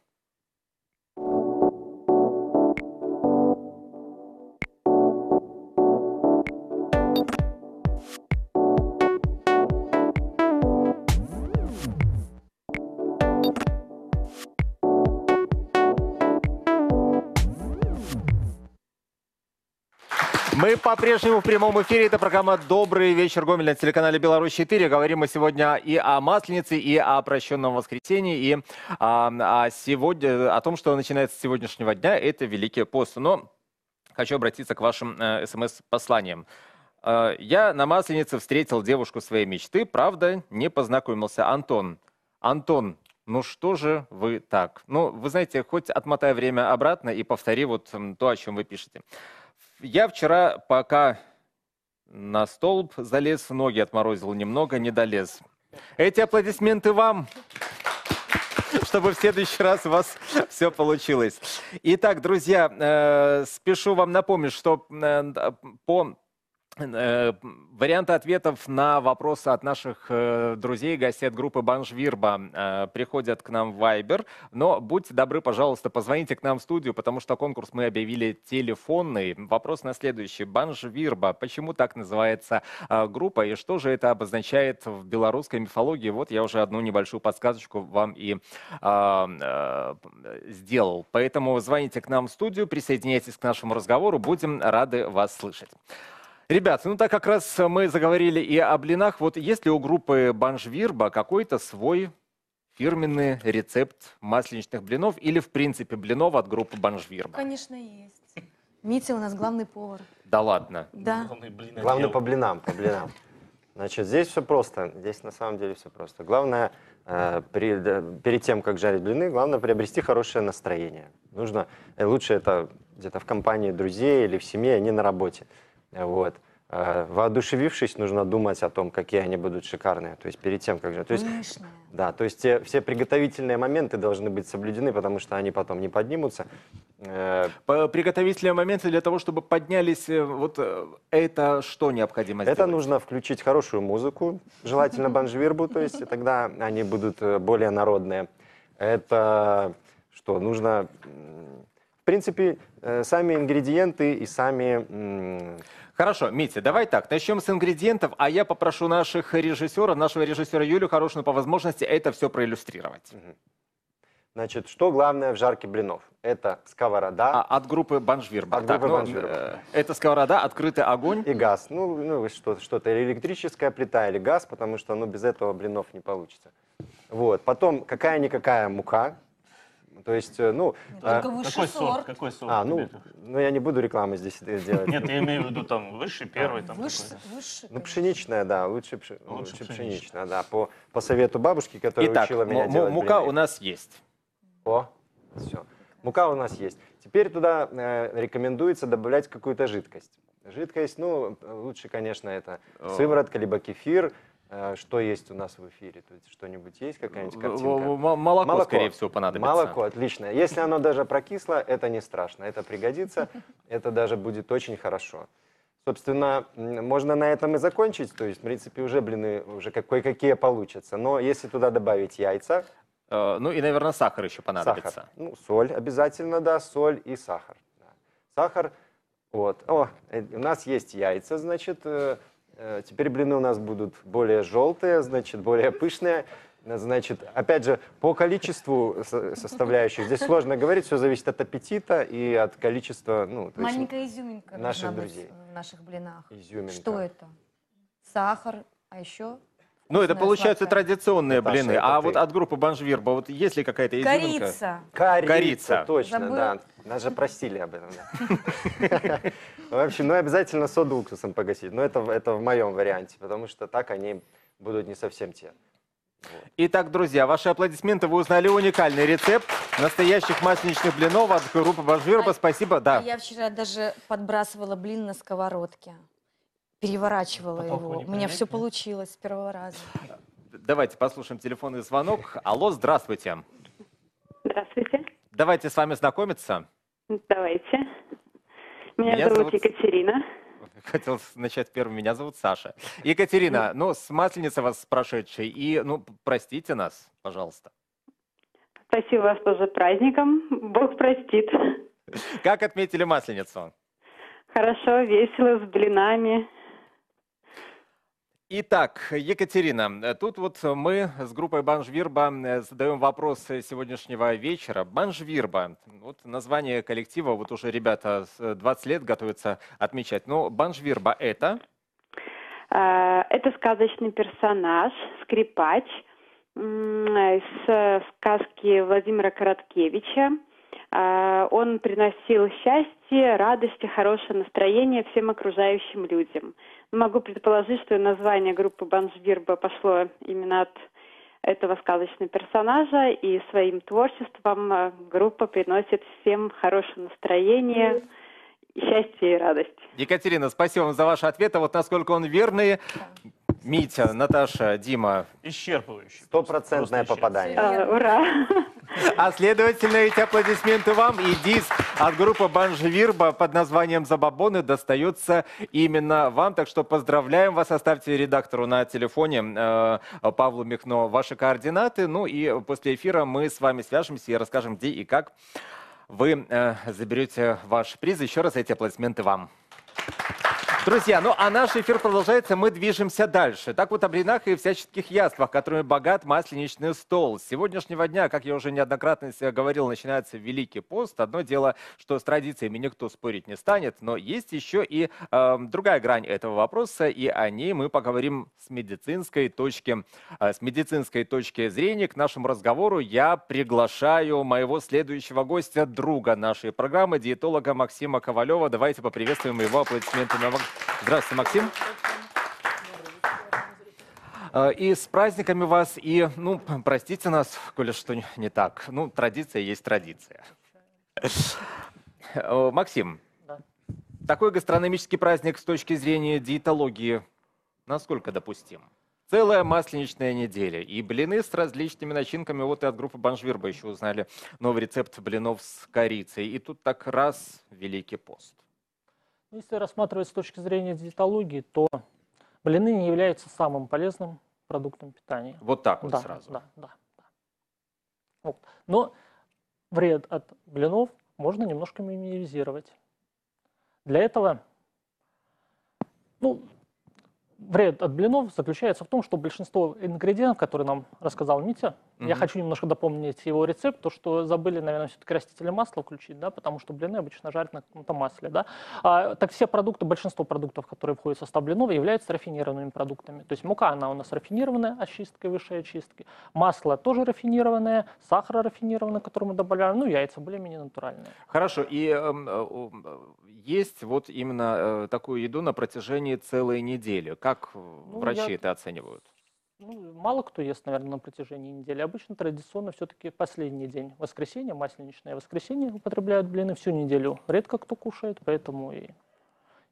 Мы по-прежнему в прямом эфире. Это программа «Добрый вечер, Гомель» на телеканале «Беларусь-4». Говорим мы сегодня и о Масленице, и о прощенном воскресенье, и а, о, а сегодня, о том, что начинается с сегодняшнего дня. Это Великий пост. Но хочу обратиться к вашим э, смс-посланиям. Э, я на Масленице встретил девушку своей мечты, правда, не познакомился. Антон. Антон, ну что же вы так? Ну, вы знаете, хоть отмотай время обратно и повтори вот то, о чем вы пишете я вчера, пока на столб залез, ноги отморозил немного, не долез. Эти аплодисменты вам, чтобы в следующий раз у вас все получилось. Итак, друзья, э, спешу вам напомнить, что э, э по Э, варианты ответов на вопросы от наших э, друзей, гостей от группы Банжвирба э, приходят к нам в Viber. Но будьте добры, пожалуйста, позвоните к нам в студию, потому что конкурс мы объявили телефонный. Вопрос на следующий. Банжвирба. Почему так называется группа и что же это обозначает в белорусской мифологии? Вот я уже одну небольшую подсказочку вам и э, сделал. Поэтому звоните к нам в студию, присоединяйтесь к нашему разговору. Будем рады вас слышать. Ребят, ну так как раз мы заговорили и о блинах, вот есть ли у группы Банжвирба какой-то свой фирменный рецепт масленичных блинов или, в принципе, блинов от группы Банжвирба? Конечно, есть. Митя у нас главный повар. Да ладно? Да. Главное по блинам, по блинам. Значит, здесь все просто. Здесь на самом деле все просто. Главное, э, при, перед тем, как жарить блины, главное приобрести хорошее настроение. Нужно, э, лучше это где-то в компании друзей или в семье, а не на работе. Вот. Э, воодушевившись, нужно думать о том, какие они будут шикарные. То есть перед тем, как же... То есть, Конечно. да, то есть те, э, все приготовительные моменты должны быть соблюдены, потому что они потом не поднимутся. Э, приготовительные моменты для того, чтобы поднялись, вот это что необходимо это сделать? Это нужно включить хорошую музыку, желательно банжвирбу, то есть тогда они будут более народные. Это что, нужно принципе, э, сами ингредиенты и сами... Хорошо, Митя, давай так, начнем с ингредиентов, а я попрошу наших режиссеров, нашего режиссера Юлю Хорошину по возможности это все проиллюстрировать. Значит, что главное в жарке блинов? Это сковорода. А, от группы Банжвирба. От так, группы ну, Банжвирба. Э, это сковорода, открытый огонь. И газ. Ну, ну что-то, что-то или электрическая плита, или газ, потому что ну, без этого блинов не получится. Вот. Потом какая-никакая мука, ну, то есть, э, ну, ну... Только а, высший какой сорт. сорт. Какой сорт? А, ну, ну, я не буду рекламы здесь делать. Нет, я имею в виду там высший, а. первый. Там Выше, высший, ну, пшеничная, да, лучше, лучше, лучше пшеничная. да, по, по совету бабушки, которая учила меня делать мука у нас есть. О, все. Мука у нас есть. Теперь туда э, рекомендуется добавлять какую-то жидкость. Жидкость, ну, лучше, конечно, это сыворотка, либо кефир, Э, что есть у нас в эфире? То есть что-нибудь есть, какая-нибудь картинка? Молоко, молоко, скорее всего, понадобится. Молоко, отлично. Если оно даже прокисло, это не страшно. Это пригодится, это даже будет очень хорошо. Собственно, можно на этом и закончить. То есть, в принципе, уже блины уже кое-какие получатся. Но если туда добавить яйца... Э, ну и, наверное, сахар еще понадобится. Сахар. Ну, соль обязательно, да, соль и сахар. Сахар, вот. О, э, у нас есть яйца, значит... Э, теперь блины у нас будут более желтые, значит, более пышные. Э, значит, опять же, по количеству составляющих, здесь сложно говорить, все зависит от аппетита и от количества ну, Маленькая изюминка наших друзей. в наших блинах. Изюминка. Что это? Сахар, а еще ну, это получается сладкое. традиционные Наташа, блины. А ты. вот от группы Банжвирба, вот есть ли какая-то изюминка? Корица. Корица. Корица. Точно, Забыла. да. Нас же простили об этом. да. В общем, ну обязательно соду уксусом погасить. Но это, в- это в моем варианте, потому что так они будут не совсем те. Итак, друзья, ваши аплодисменты. Вы узнали уникальный рецепт настоящих масличных блинов от группы Банжвирба. А Спасибо. Да. Я вчера даже подбрасывала блин на сковородке переворачивала Потолку его. У меня все получилось с первого раза. Давайте послушаем телефонный звонок. Алло, здравствуйте. Здравствуйте. Давайте с вами знакомиться. Давайте. Меня, Меня зовут, Екатерина. Хотел начать первым. Меня зовут Саша. Екатерина, ну, с масленицы вас прошедшей. И, ну, простите нас, пожалуйста. Спасибо вас тоже праздником. Бог простит. Как отметили масленицу? Хорошо, весело, с блинами, Итак, Екатерина, тут вот мы с группой Банжвирба э, задаем вопрос сегодняшнего вечера. Банжвирба, вот название коллектива, вот уже ребята 20 э, лет готовятся отмечать, но Банжвирба это? Э, это сказочный персонаж, скрипач из сказки Владимира Короткевича. Он приносил счастье, радость и хорошее настроение всем окружающим людям – Могу предположить, что название группы Банжбирба пошло именно от этого сказочного персонажа, и своим творчеством э, группа приносит всем хорошее настроение, счастье и радость. Екатерина, спасибо вам за ваш ответ, а вот насколько он верный, Митя, Наташа, Дима. Исчерпывающий. Стопроцентное попадание. А, ура! А следовательно, эти аплодисменты вам и диск от группы Банжвирба под названием «Забабоны» достается именно вам. Так что поздравляем вас. Оставьте редактору на телефоне э, Павлу Михно ваши координаты. Ну и после эфира мы с вами свяжемся и расскажем, где и как вы э, заберете ваш приз. Еще раз эти аплодисменты вам. Thank you. Друзья, ну а наш эфир продолжается, мы движемся дальше. Так вот о блинах и всяческих яствах, которыми богат масленичный стол. С сегодняшнего дня, как я уже неоднократно э, говорил, начинается Великий пост. Одно дело, что с традициями никто спорить не станет, но есть еще и э, другая грань этого вопроса, и о ней мы поговорим с медицинской точки, э, с медицинской точки зрения. К нашему разговору я приглашаю моего следующего гостя, друга нашей программы, диетолога Максима Ковалева. Давайте поприветствуем его аплодисментами. Максим. Здравствуйте, Максим. Э, и с праздниками вас, и, ну, простите нас, коли что не так. Ну, традиция есть традиция. Э, Максим, да. такой гастрономический праздник с точки зрения диетологии насколько допустим? Целая масленичная неделя. И блины с различными начинками. Вот и от группы Банжвирба еще узнали новый рецепт блинов с корицей. И тут так раз Великий пост. Если рассматривать с точки зрения диетологии, то блины не являются самым полезным продуктом питания. Вот так вот да, сразу. Да, да. да. Вот. Но вред от блинов можно немножко минимизировать. Для этого, ну, вред от блинов заключается в том, что большинство ингредиентов, которые нам рассказал Митя, mm я хочу немножко дополнить его рецепт, то, что забыли, наверное, все-таки растительное масло включить, да, потому что блины обычно жарят на каком-то масле, да. А, так все продукты, большинство продуктов, которые входят в состав блинов, являются рафинированными продуктами. То есть мука, она у нас рафинированная, очистка высшей очистки. Масло тоже рафинированное, сахар рафинированный, который мы добавляем, ну, яйца более-менее натуральные. Хорошо, и эм, э, э, есть вот именно э, такую еду на протяжении целой недели как э, ну, врачи я... это оценивают? Ну, мало кто ест, наверное, на протяжении недели. Обычно традиционно все-таки последний день. Воскресенье, масленичное воскресенье употребляют блины всю неделю. Редко кто кушает, поэтому и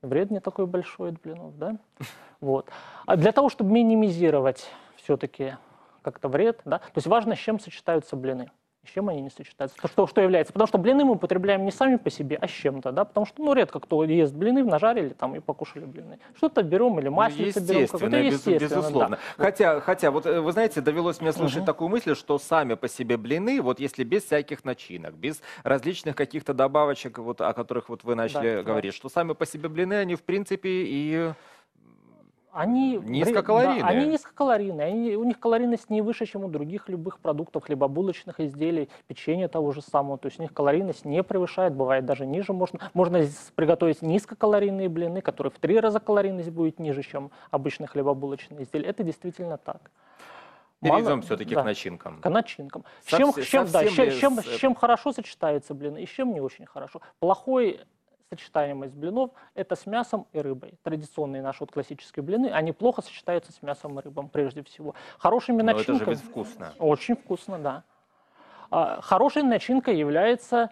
вред не такой большой от блинов, да? Вот. А для того, чтобы минимизировать все-таки как-то вред, да, то есть важно, с чем сочетаются блины с чем они не сочетаются? То, что, что является? Потому что блины мы употребляем не сами по себе, а с чем-то, да? Потому что, ну, редко кто ест блины, нажарили там и покушали блины. Что-то берем или маслица ну, берем. естественно, безусловно. Да. Хотя, хотя, вот э, вы знаете, довелось мне слышать угу. такую мысль, что сами по себе блины, вот если без всяких начинок, без различных каких-то добавочек, вот, о которых вот вы начали да, говорить, да. что сами по себе блины, они в принципе и... Они низкокалорийные. Да, они низкокалорийные. Они, у них калорийность не выше, чем у других любых продуктов, хлебобулочных изделий, печенья того же самого. То есть у них калорийность не превышает, бывает даже ниже. Можно, можно приготовить низкокалорийные блины, которые в три раза калорийность будет ниже, чем обычные хлебобулочные изделий. Это действительно так. Перейдем все-таки да, к начинкам. К начинкам. Совсем, чем, совсем да, без... чем, чем, чем хорошо сочетается блины и чем не очень хорошо. Плохой сочетаемость блинов – это с мясом и рыбой. Традиционные наши вот классические блины, они плохо сочетаются с мясом и рыбой, прежде всего. Хорошими Но начинками… это же вкусно. Очень вкусно, да. А, хорошей начинкой являются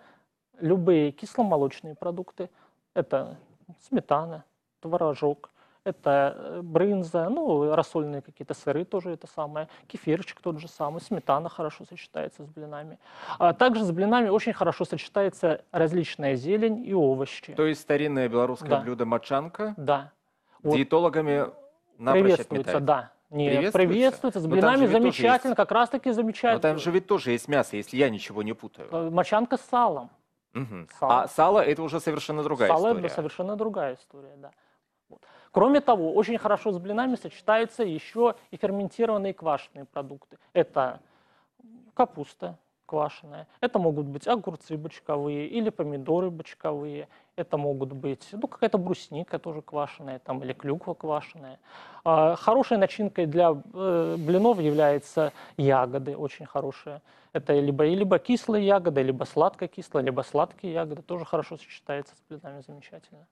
любые кисломолочные продукты. Это сметана, творожок, это э, брынза, ну, рассольные какие-то сыры тоже это самое, кефирчик тот же самый, сметана хорошо сочетается с блинами. А также с блинами очень хорошо сочетается различная зелень и овощи. То есть старинное белорусское да. блюдо мочанка? Да. Диетологами напрочь Приветствуется, да. Нет, приветствуется. приветствуется. С ну, блинами замечательно, как раз таки замечательно. Но там же ведь тоже есть мясо, если я ничего не путаю. Э, мочанка с салом. Угу. Сало. А сало это уже совершенно другая сало история. Сало это совершенно другая история, да. Вот. Кроме того, очень хорошо с блинами сочетаются еще и ферментированные квашеные продукты. Это капуста квашеная, это могут быть огурцы бочковые или помидоры бочковые, это могут быть ну, какая-то брусника тоже квашеная там, или клюква квашеная. А, хорошей начинкой для э, блинов являются ягоды, очень хорошие. Это либо, либо кислые ягоды, либо сладко-кислые, либо сладкие ягоды, тоже хорошо сочетается с блинами, замечательно.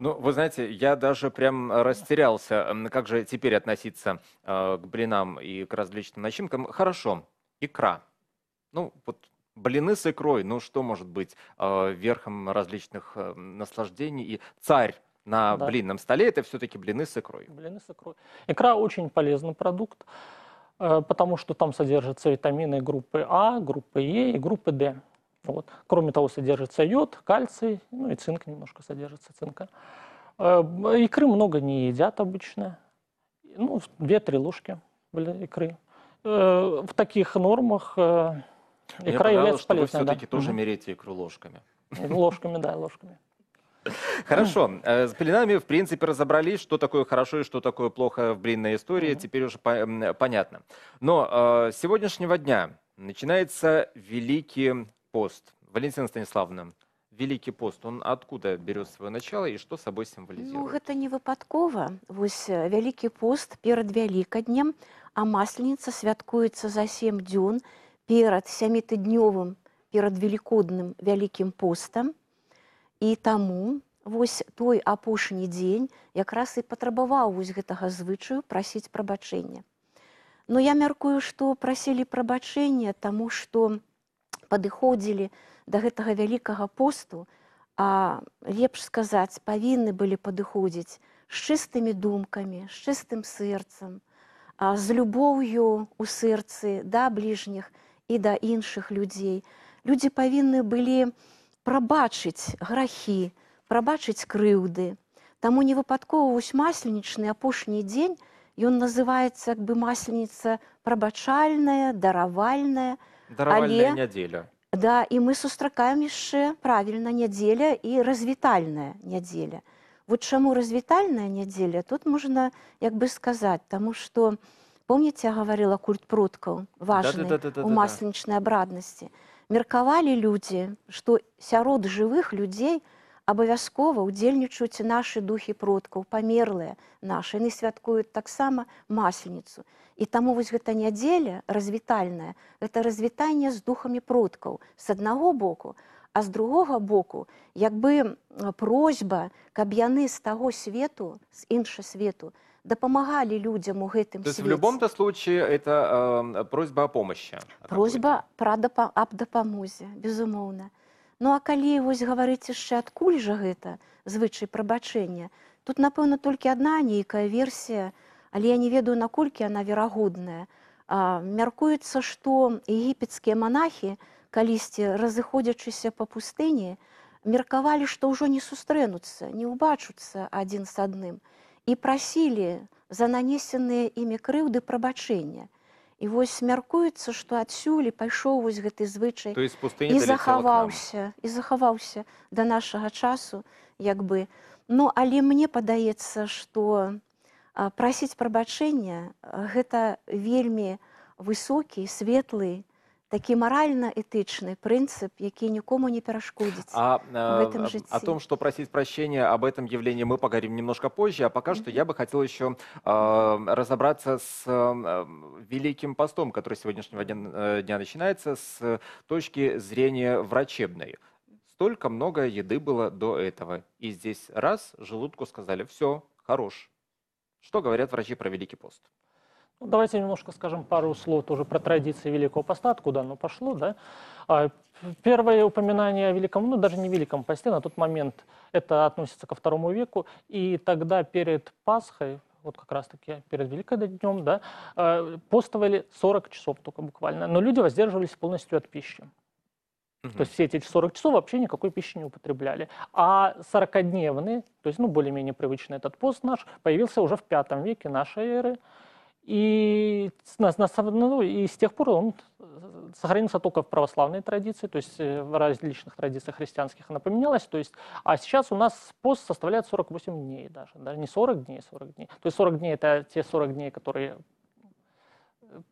Ну, вы знаете, я даже прям э, растерялся. Как же теперь относиться э, к блинам и к различным начинкам? Хорошо, икра. Ну, вот блины с икрой, ну что может быть э, верхом различных наслаждений? И царь на да. блинном столе это все-таки блины с икрой. Блины с икрой. Икра очень полезный продукт, потому что там содержатся витамины группы А, группы Е и группы Д. Вот. Кроме того, содержится йод, кальций, ну и цинк немножко содержится, цинка. Э, икры много не едят обычно. Ну, 2-3 ложки были икры. Э, в таких нормах э, икра Мне является что полезной. Вы все-таки да. тоже mm меряете икру ложками. Ложками, да, ложками. Хорошо. С блинами, в принципе, разобрались, что такое хорошо и что такое плохо в блинной истории. Теперь уже понятно. Но с сегодняшнего дня начинается великий пост. Валентина Станиславовна, великий пост, он откуда берет свое начало и что собой символизирует? Ну, это не выпадково. Вось э, великий пост перед Великоднем, а Масленица святкуется за семь дюн перед семитыдневым, перед Великодным Великим постом. И тому вось той опошний день как раз и потребовал вось этого звычаю просить пробачения. Но я меркую, что просили пробачения, тому что... Что падыходзілі да гэтага вялікага посту, а лепш сказаць, павінны былі падыходзіць з чыстымі думкамі, з чыстым сэрцам, з любоўю у сэрцы, да бліжніх і да іншых людзей. Людзі павінны былі прабачыць грахі, прабачыць крыўды. Таму не выпадкова вось масленічны апошні дзень ён называецца як бы масленіца прабачальная, даравальная, Дарвальная неделя. Да, і мы сустракаем яшчэ правільна нядзеля і развітальная нядзеля. Вот чаму развітальная нядзеля тут можна як бы сказаць, Таму што помніце, я гаварыла культ продкаў важны да, да, да, да, да, у масленічнай абраднасці. Меркавалі людзі, што сярод жывых людзей, абавязкова ўдзельнічаюць нашы духі продкаў памерлыя наш яны святкуюць таксама масленіцу і таму вось гэта нядзеля развітальная это развітанне з духамі продкаў с аднаго боку а з другога боку як бы просьба каб яны з таго свету з інша свету дапамагалі людзям у гэтым в любом то случае это э, просьба о помощи так просьба пра дапа аб дапамозе безумоўна а Ну а калі вось гаварыць яшчэ адкуль жа гэта звычай прабачэння, тут напэўна толькі адна нейкая версія, але я не ведаю, наколькі она верагодная. Мяркуецца, што егіпецкія манахі, калісьці разыходзячыся па пустыні, меркавалі, што ўжо не сустрэнуцца, не ўбачуцца адзін з адным і прасілі за нанесеныя імі крыўды прабачэння і вось смяркуецца што адсюль і пайшоў вось гэты звычай і захаваўся і захаваўся да нашага часу як бы ну але мне падаецца што прасіць прабачэння гэта вельмі высокі светлый такий морально-этичный принцип, який нікому не перешкодить а, в э, этом жизни. О том, что просить прощения об этом явлении, мы поговорим немножко позже. А пока mm-hmm. что я бы хотел еще э, разобраться с э, Великим постом, который с сегодняшнего дня, э, дня начинается, с точки зрения врачебной. Столько много еды было до этого. И здесь раз, желудку сказали, все, хорош. Что говорят врачи про Великий пост? Ну, давайте немножко скажем пару слов тоже про традиции Великого Поста, откуда оно пошло. Да? А, первое упоминание о Великом, ну даже не Великом Посте на тот момент, это относится ко второму веку, и тогда перед Пасхой, вот как раз-таки перед Великой днем, да, а, постовали 40 часов только буквально, но люди воздерживались полностью от пищи. Угу. То есть все эти 40 часов вообще никакой пищи не употребляли. А 40-дневный, то есть ну, более-менее привычный этот пост наш, появился уже в V веке нашей эры, и, на, на, ну, и с тех пор он сохранился только в православной традиции, то есть э, в различных традициях христианских она поменялась. То есть, а сейчас у нас пост составляет 48 дней даже, даже не 40 дней, 40 дней. То есть 40 дней это те 40 дней, которые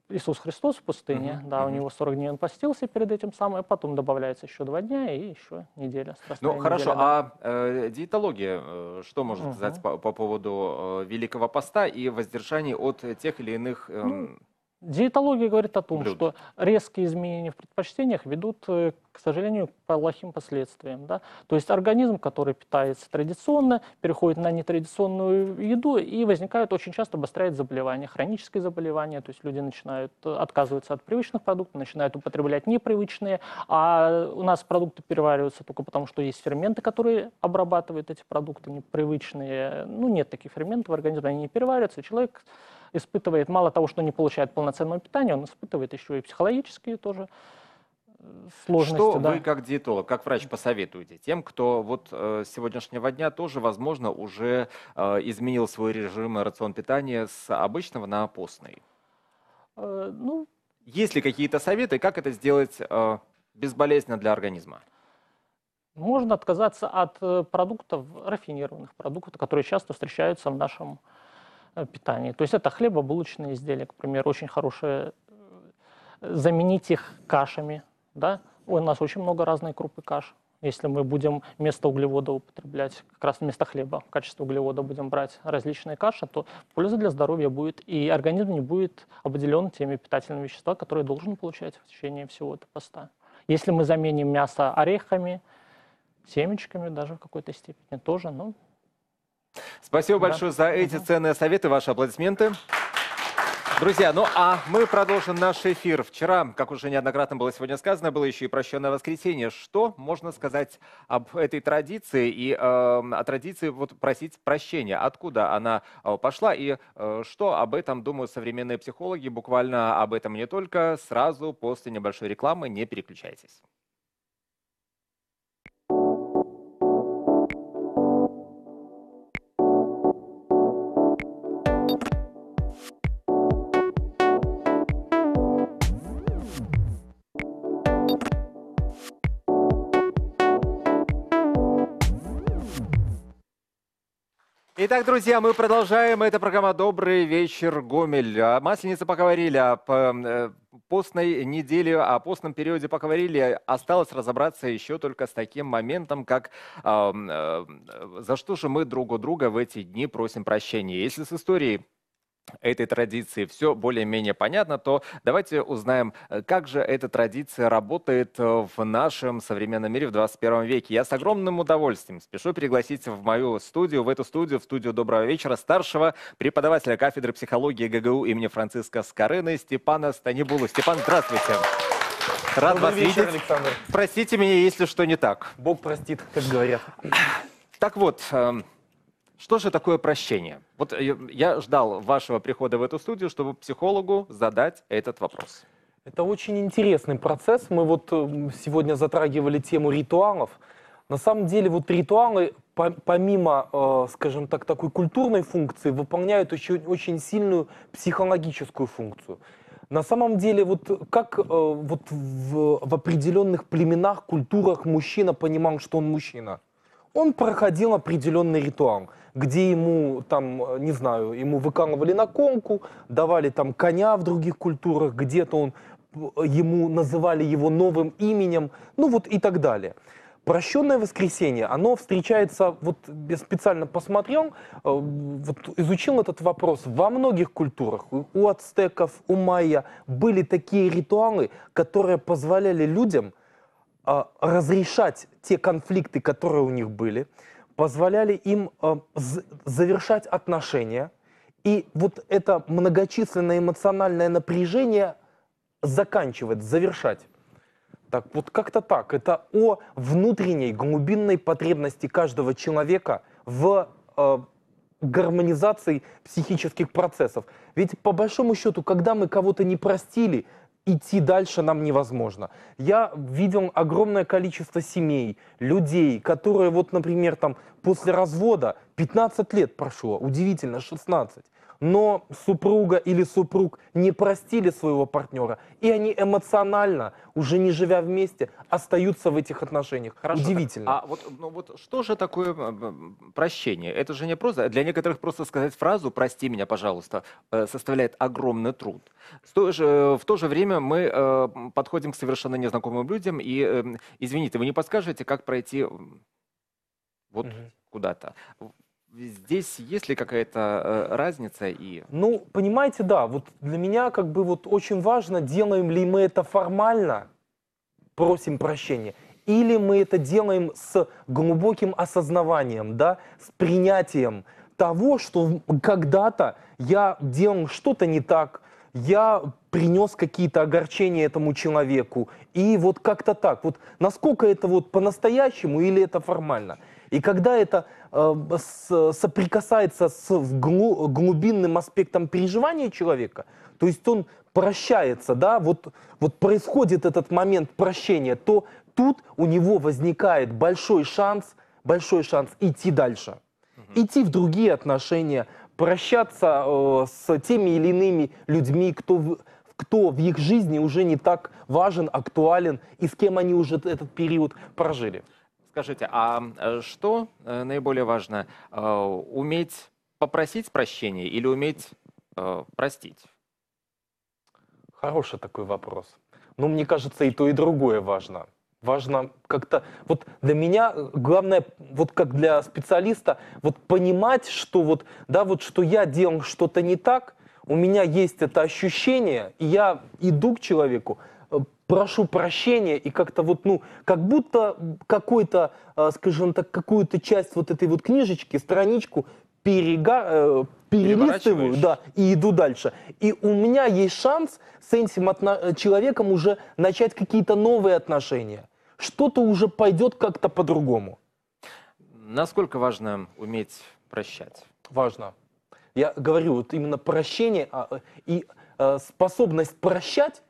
Иисус Христос в пустыне, угу, да, угу. у него 40 дней он постился перед этим самым, а потом добавляется еще два дня и еще неделя. Ну хорошо, да. а э, диетология, э, что может угу. сказать по, по поводу э, Великого Поста и воздержаний от тех или иных... Э, ну, эм, Диетология говорит о том, Блюд. что резкие изменения в предпочтениях ведут, э, к сожалению, к плохим последствиям. Да? То есть организм, который питается традиционно, переходит на нетрадиционную еду, и возникают очень часто обостряют заболевания, хронические заболевания. То есть люди начинают э, отказываться от привычных продуктов, начинают употреблять непривычные, а у нас продукты перевариваются только потому, что есть ферменты, которые обрабатывают эти продукты непривычные. Ну, нет таких ферментов в организме, они не перевариваются, человек испытывает мало того, что не получает полноценного питания, он испытывает еще и психологические тоже э, сложности. Что да. вы как диетолог, как врач посоветуете тем, кто вот э, с сегодняшнего дня тоже, возможно, уже э, изменил свой режим и рацион питания с обычного на постный? Э, ну, Есть ли какие-то советы, как это сделать э, безболезненно для организма? Можно отказаться от продуктов, рафинированных продуктов, которые часто встречаются в нашем Э, питании. То есть это хлебобулочные изделия, к примеру, очень хорошие. Э, заменить их кашами, да? У нас очень много разной крупы каш. Если мы будем вместо углевода употреблять, как раз вместо хлеба в качестве углевода будем брать различные каши, то польза для здоровья будет, и организм не будет обделен теми питательными веществами, которые должен получать в течение всего этого поста. Если мы заменим мясо орехами, семечками даже в какой-то степени тоже, но ну, Спасибо да. большое за эти ценные советы, ваши аплодисменты. Друзья, ну а мы продолжим наш эфир. Вчера, как уже неоднократно было сегодня сказано, было еще и прощенное воскресенье. Что можно сказать об этой традиции и э, о традиции вот просить прощения? Откуда она э, пошла и э, что об этом думают современные психологи? Буквально об этом не только. Сразу после небольшой рекламы не переключайтесь. Итак, друзья, мы продолжаем. Это программа «Добрый вечер, Гомель». О а, Масленице поговорили, о э, постной неделе, о постном периоде поговорили. Осталось разобраться еще только с таким моментом, как э, э, за что же мы друг у друга в эти дни просим прощения. Если с историей этой традиции все более-менее понятно, то давайте узнаем, э, как же эта традиция работает э, в нашем современном мире в 21 веке. Я с огромным удовольствием спешу пригласить в мою студию, в эту студию, в студию «Доброго вечера» старшего преподавателя кафедры психологии ГГУ имени Франциска Скорыны Степана Станибулу. Степан, здравствуйте. Рад Добрый вас вечер, видеть. Александр. Простите меня, если что не так. Бог простит, как говорят. Так вот, эм, что же такое прощение? Вот э, я ждал вашего прихода в эту студию, чтобы психологу задать этот вопрос. Это очень интересный процесс. Мы вот э, сегодня затрагивали тему ритуалов. На самом деле вот ритуалы, помимо, э, скажем так, такой культурной функции, выполняют еще очень сильную психологическую функцию. На самом деле, вот как вот в, в определенных племенах, культурах мужчина понимал, что он мужчина? он проходил определенный ритуал, где ему там, не знаю, ему выкалывали на конку, давали там коня в других культурах, где-то он ему называли его новым именем, ну вот и так далее. Прощенное воскресенье, оно встречается, вот я специально посмотрел, э, вот изучил этот вопрос, во многих культурах, у ацтеков, у майя были такие ритуалы, которые позволяли людям – а, разрешать те конфликты, которые у них были, позволяли им а, завершать отношения. И вот это многочисленное эмоциональное напряжение заканчивать, завершать. Так вот как-то так. Это о внутренней глубинной потребности каждого человека в э, гармонизации психических процессов. Ведь по большому счету, когда мы кого-то не простили, идти дальше нам невозможно. Я видел огромное количество семей, людей, которые вот, например, там после развода 15 лет прошло, удивительно, 16 но супруга или супруг не простили своего партнера, и они эмоционально, уже не живя вместе, остаются в этих отношениях. Хорошо, Удивительно. Так, а вот, ну вот что же такое прощение? Это же не просто, для некоторых просто сказать фразу «прости меня, пожалуйста» э, составляет огромный труд. Же, э, в то же время мы э, подходим к совершенно незнакомым людям и, эм, извините, вы не подскажете, как пройти вот угу. куда-то. Здесь есть ли какая-то э, разница и... Ну, понимаете, да, вот для меня как бы вот очень важно, делаем ли мы это формально, просим прощения, или мы это делаем с глубоким осознаванием, да, с принятием того, что когда-то я делал что-то не так, я принес какие-то огорчения этому человеку. И вот как-то так. Вот насколько это вот по-настоящему или это формально? И когда это эм, соприкасается с глубинным аспектом переживания человека, то есть он прощается, да, вот, вот происходит этот момент прощения, то тут у него возникает большой шанс, большой шанс идти дальше, угу. идти в другие отношения, прощаться э, с теми или иными людьми, кто в, кто в их жизни уже не так важен, актуален и с кем они уже этот период прожили. Скажите, а э, что э, наиболее важно? Э, уметь попросить прощения или уметь простить? Хороший такой вопрос. Но ну, мне кажется, и то, и другое важно. Важно как-то... Вот для меня главное, вот как для специалиста, вот понимать, что вот, да, вот что я делал что-то не так, у меня есть это ощущение, и я иду к человеку, прошу прощения и как-то вот, ну, как будто какой-то, а, скажем так, какую-то часть вот этой вот книжечки, страничку перега, э, перелистываю, да, и иду дальше. И у меня есть шанс с этим отно- э, человеком уже начать какие-то новые отношения. Что-то уже пойдет как-то по-другому. Насколько важно уметь прощать? Важно. Я говорю, вот именно прощение а, и э, способность прощать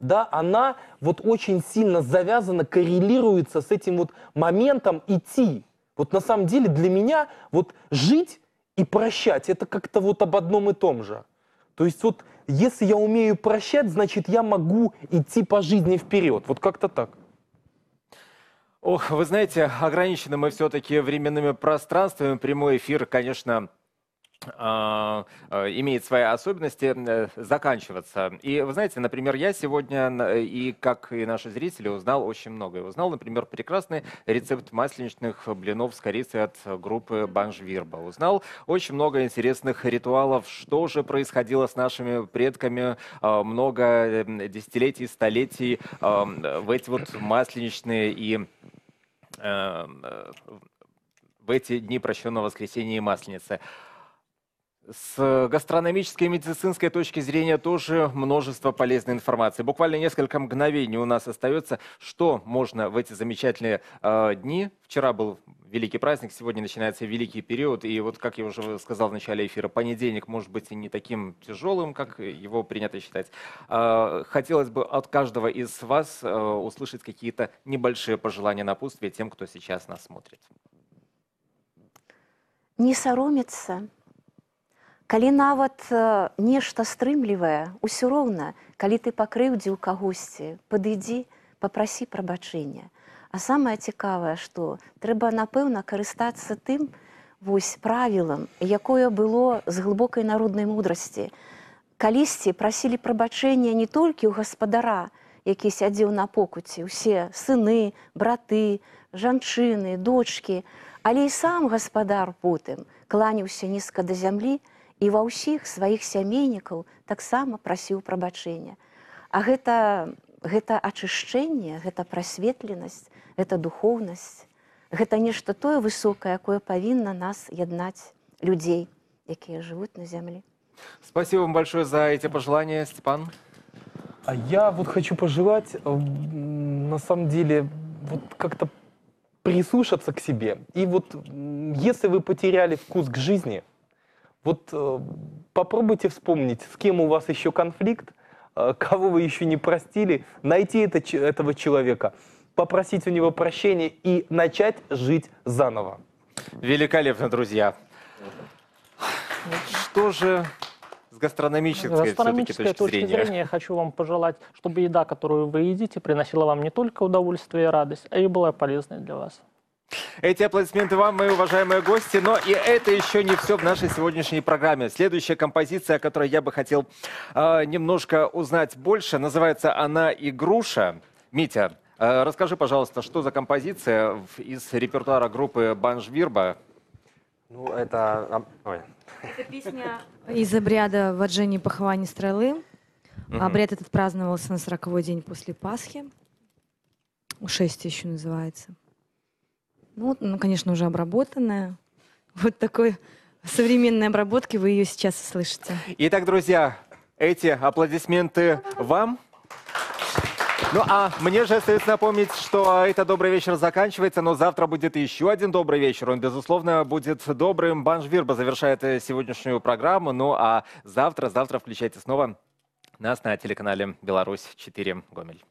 да, она вот очень сильно завязана, коррелируется с этим вот моментом идти. Вот на самом деле для меня вот жить и прощать, это как-то вот об одном и том же. То есть вот если я умею прощать, значит я могу идти по жизни вперед. Вот как-то так. Ох, вы знаете, ограничены мы все-таки временными пространствами. Прямой эфир, конечно, а, а, имеет свои особенности, э, заканчиваться. И вы знаете, например, я сегодня, э, и как и наши зрители, узнал очень многое. Узнал, например, прекрасный рецепт масленичных блинов с корицей от группы Банжвирба. Узнал очень много интересных ритуалов, что же происходило с нашими предками а, много эм, десятилетий, столетий в эти вот масленичные и эм, э, в эти дни прощенного воскресенья и масленицы. С гастрономической и медицинской точки зрения тоже множество полезной информации. Буквально несколько мгновений у нас остается, что можно в эти замечательные э, дни. Вчера был великий праздник, сегодня начинается великий период. И вот, как я уже сказал в начале эфира, понедельник может быть и не таким тяжелым, как его принято считать. Э, хотелось бы от каждого из вас э, услышать какие-то небольшие пожелания на напутствия тем, кто сейчас нас смотрит. Не соромиться – калі нават э, нешта стрымлівае усё роўна калі ты пакрыўдзіў кагосьці падыдзі попрасі прабачэння а самае цікавае што трэба напэўна карыстацца тым вось правілам якое было з глыбокай народнай мудрасці калісьці прасілі прабачэння не толькі ў гаспадара які сядзеў на покуці усе сыны браты жанчыны дочки але і сам гаспадар потым кланяўся нізка да зямлі і і ва ўсіх сваіх сямейнікаў таксама прасіў прабачэння. А гэта гэта ачышчэнне, гэта прасветленасць, гэта духоўнасць, гэта нешта тое высокае, якое павінна нас яднаць людзей, якія жывуць на зямлі. Спасибо вам большое за эти пожелания, Степан. А я вот хочу пожелать, э, на самом деле, вот как-то прислушаться к себе. И вот если вы потеряли вкус к жизни – вот э, попробуйте вспомнить, с кем у вас еще конфликт, э, кого вы еще не простили, найти это, этого человека, попросить у него прощения и начать жить заново. Великолепно, друзья. Что же с гастрономической, гастрономической точки, точки зрения. зрения я хочу вам пожелать, чтобы еда, которую вы едите, приносила вам не только удовольствие и радость, а и была полезной для вас. Эти аплодисменты вам, мои уважаемые гости. Но и это еще не все в нашей сегодняшней программе. Следующая композиция, о которой я бы хотел э, немножко узнать больше, называется она «Игруша». Митя, э, расскажи, пожалуйста, что за композиция из репертуара группы «Банжвирба»? Ну, это... А, ой. Это песня из обряда в отжении похвани стрелы. Угу. Обряд этот праздновался на сороковой день после Пасхи. У шести еще называется. Ну, ну, конечно, уже обработанная. Вот такой современной обработки вы ее сейчас услышите. Итак, друзья, эти аплодисменты вам. Ну а мне же остается напомнить, что это «Добрый вечер» заканчивается, но завтра будет еще один «Добрый вечер». Он, безусловно, будет добрым. Банжвирба завершает э, сегодняшнюю программу. Ну а завтра, завтра включайте снова нас на телеканале «Беларусь-4 Гомель».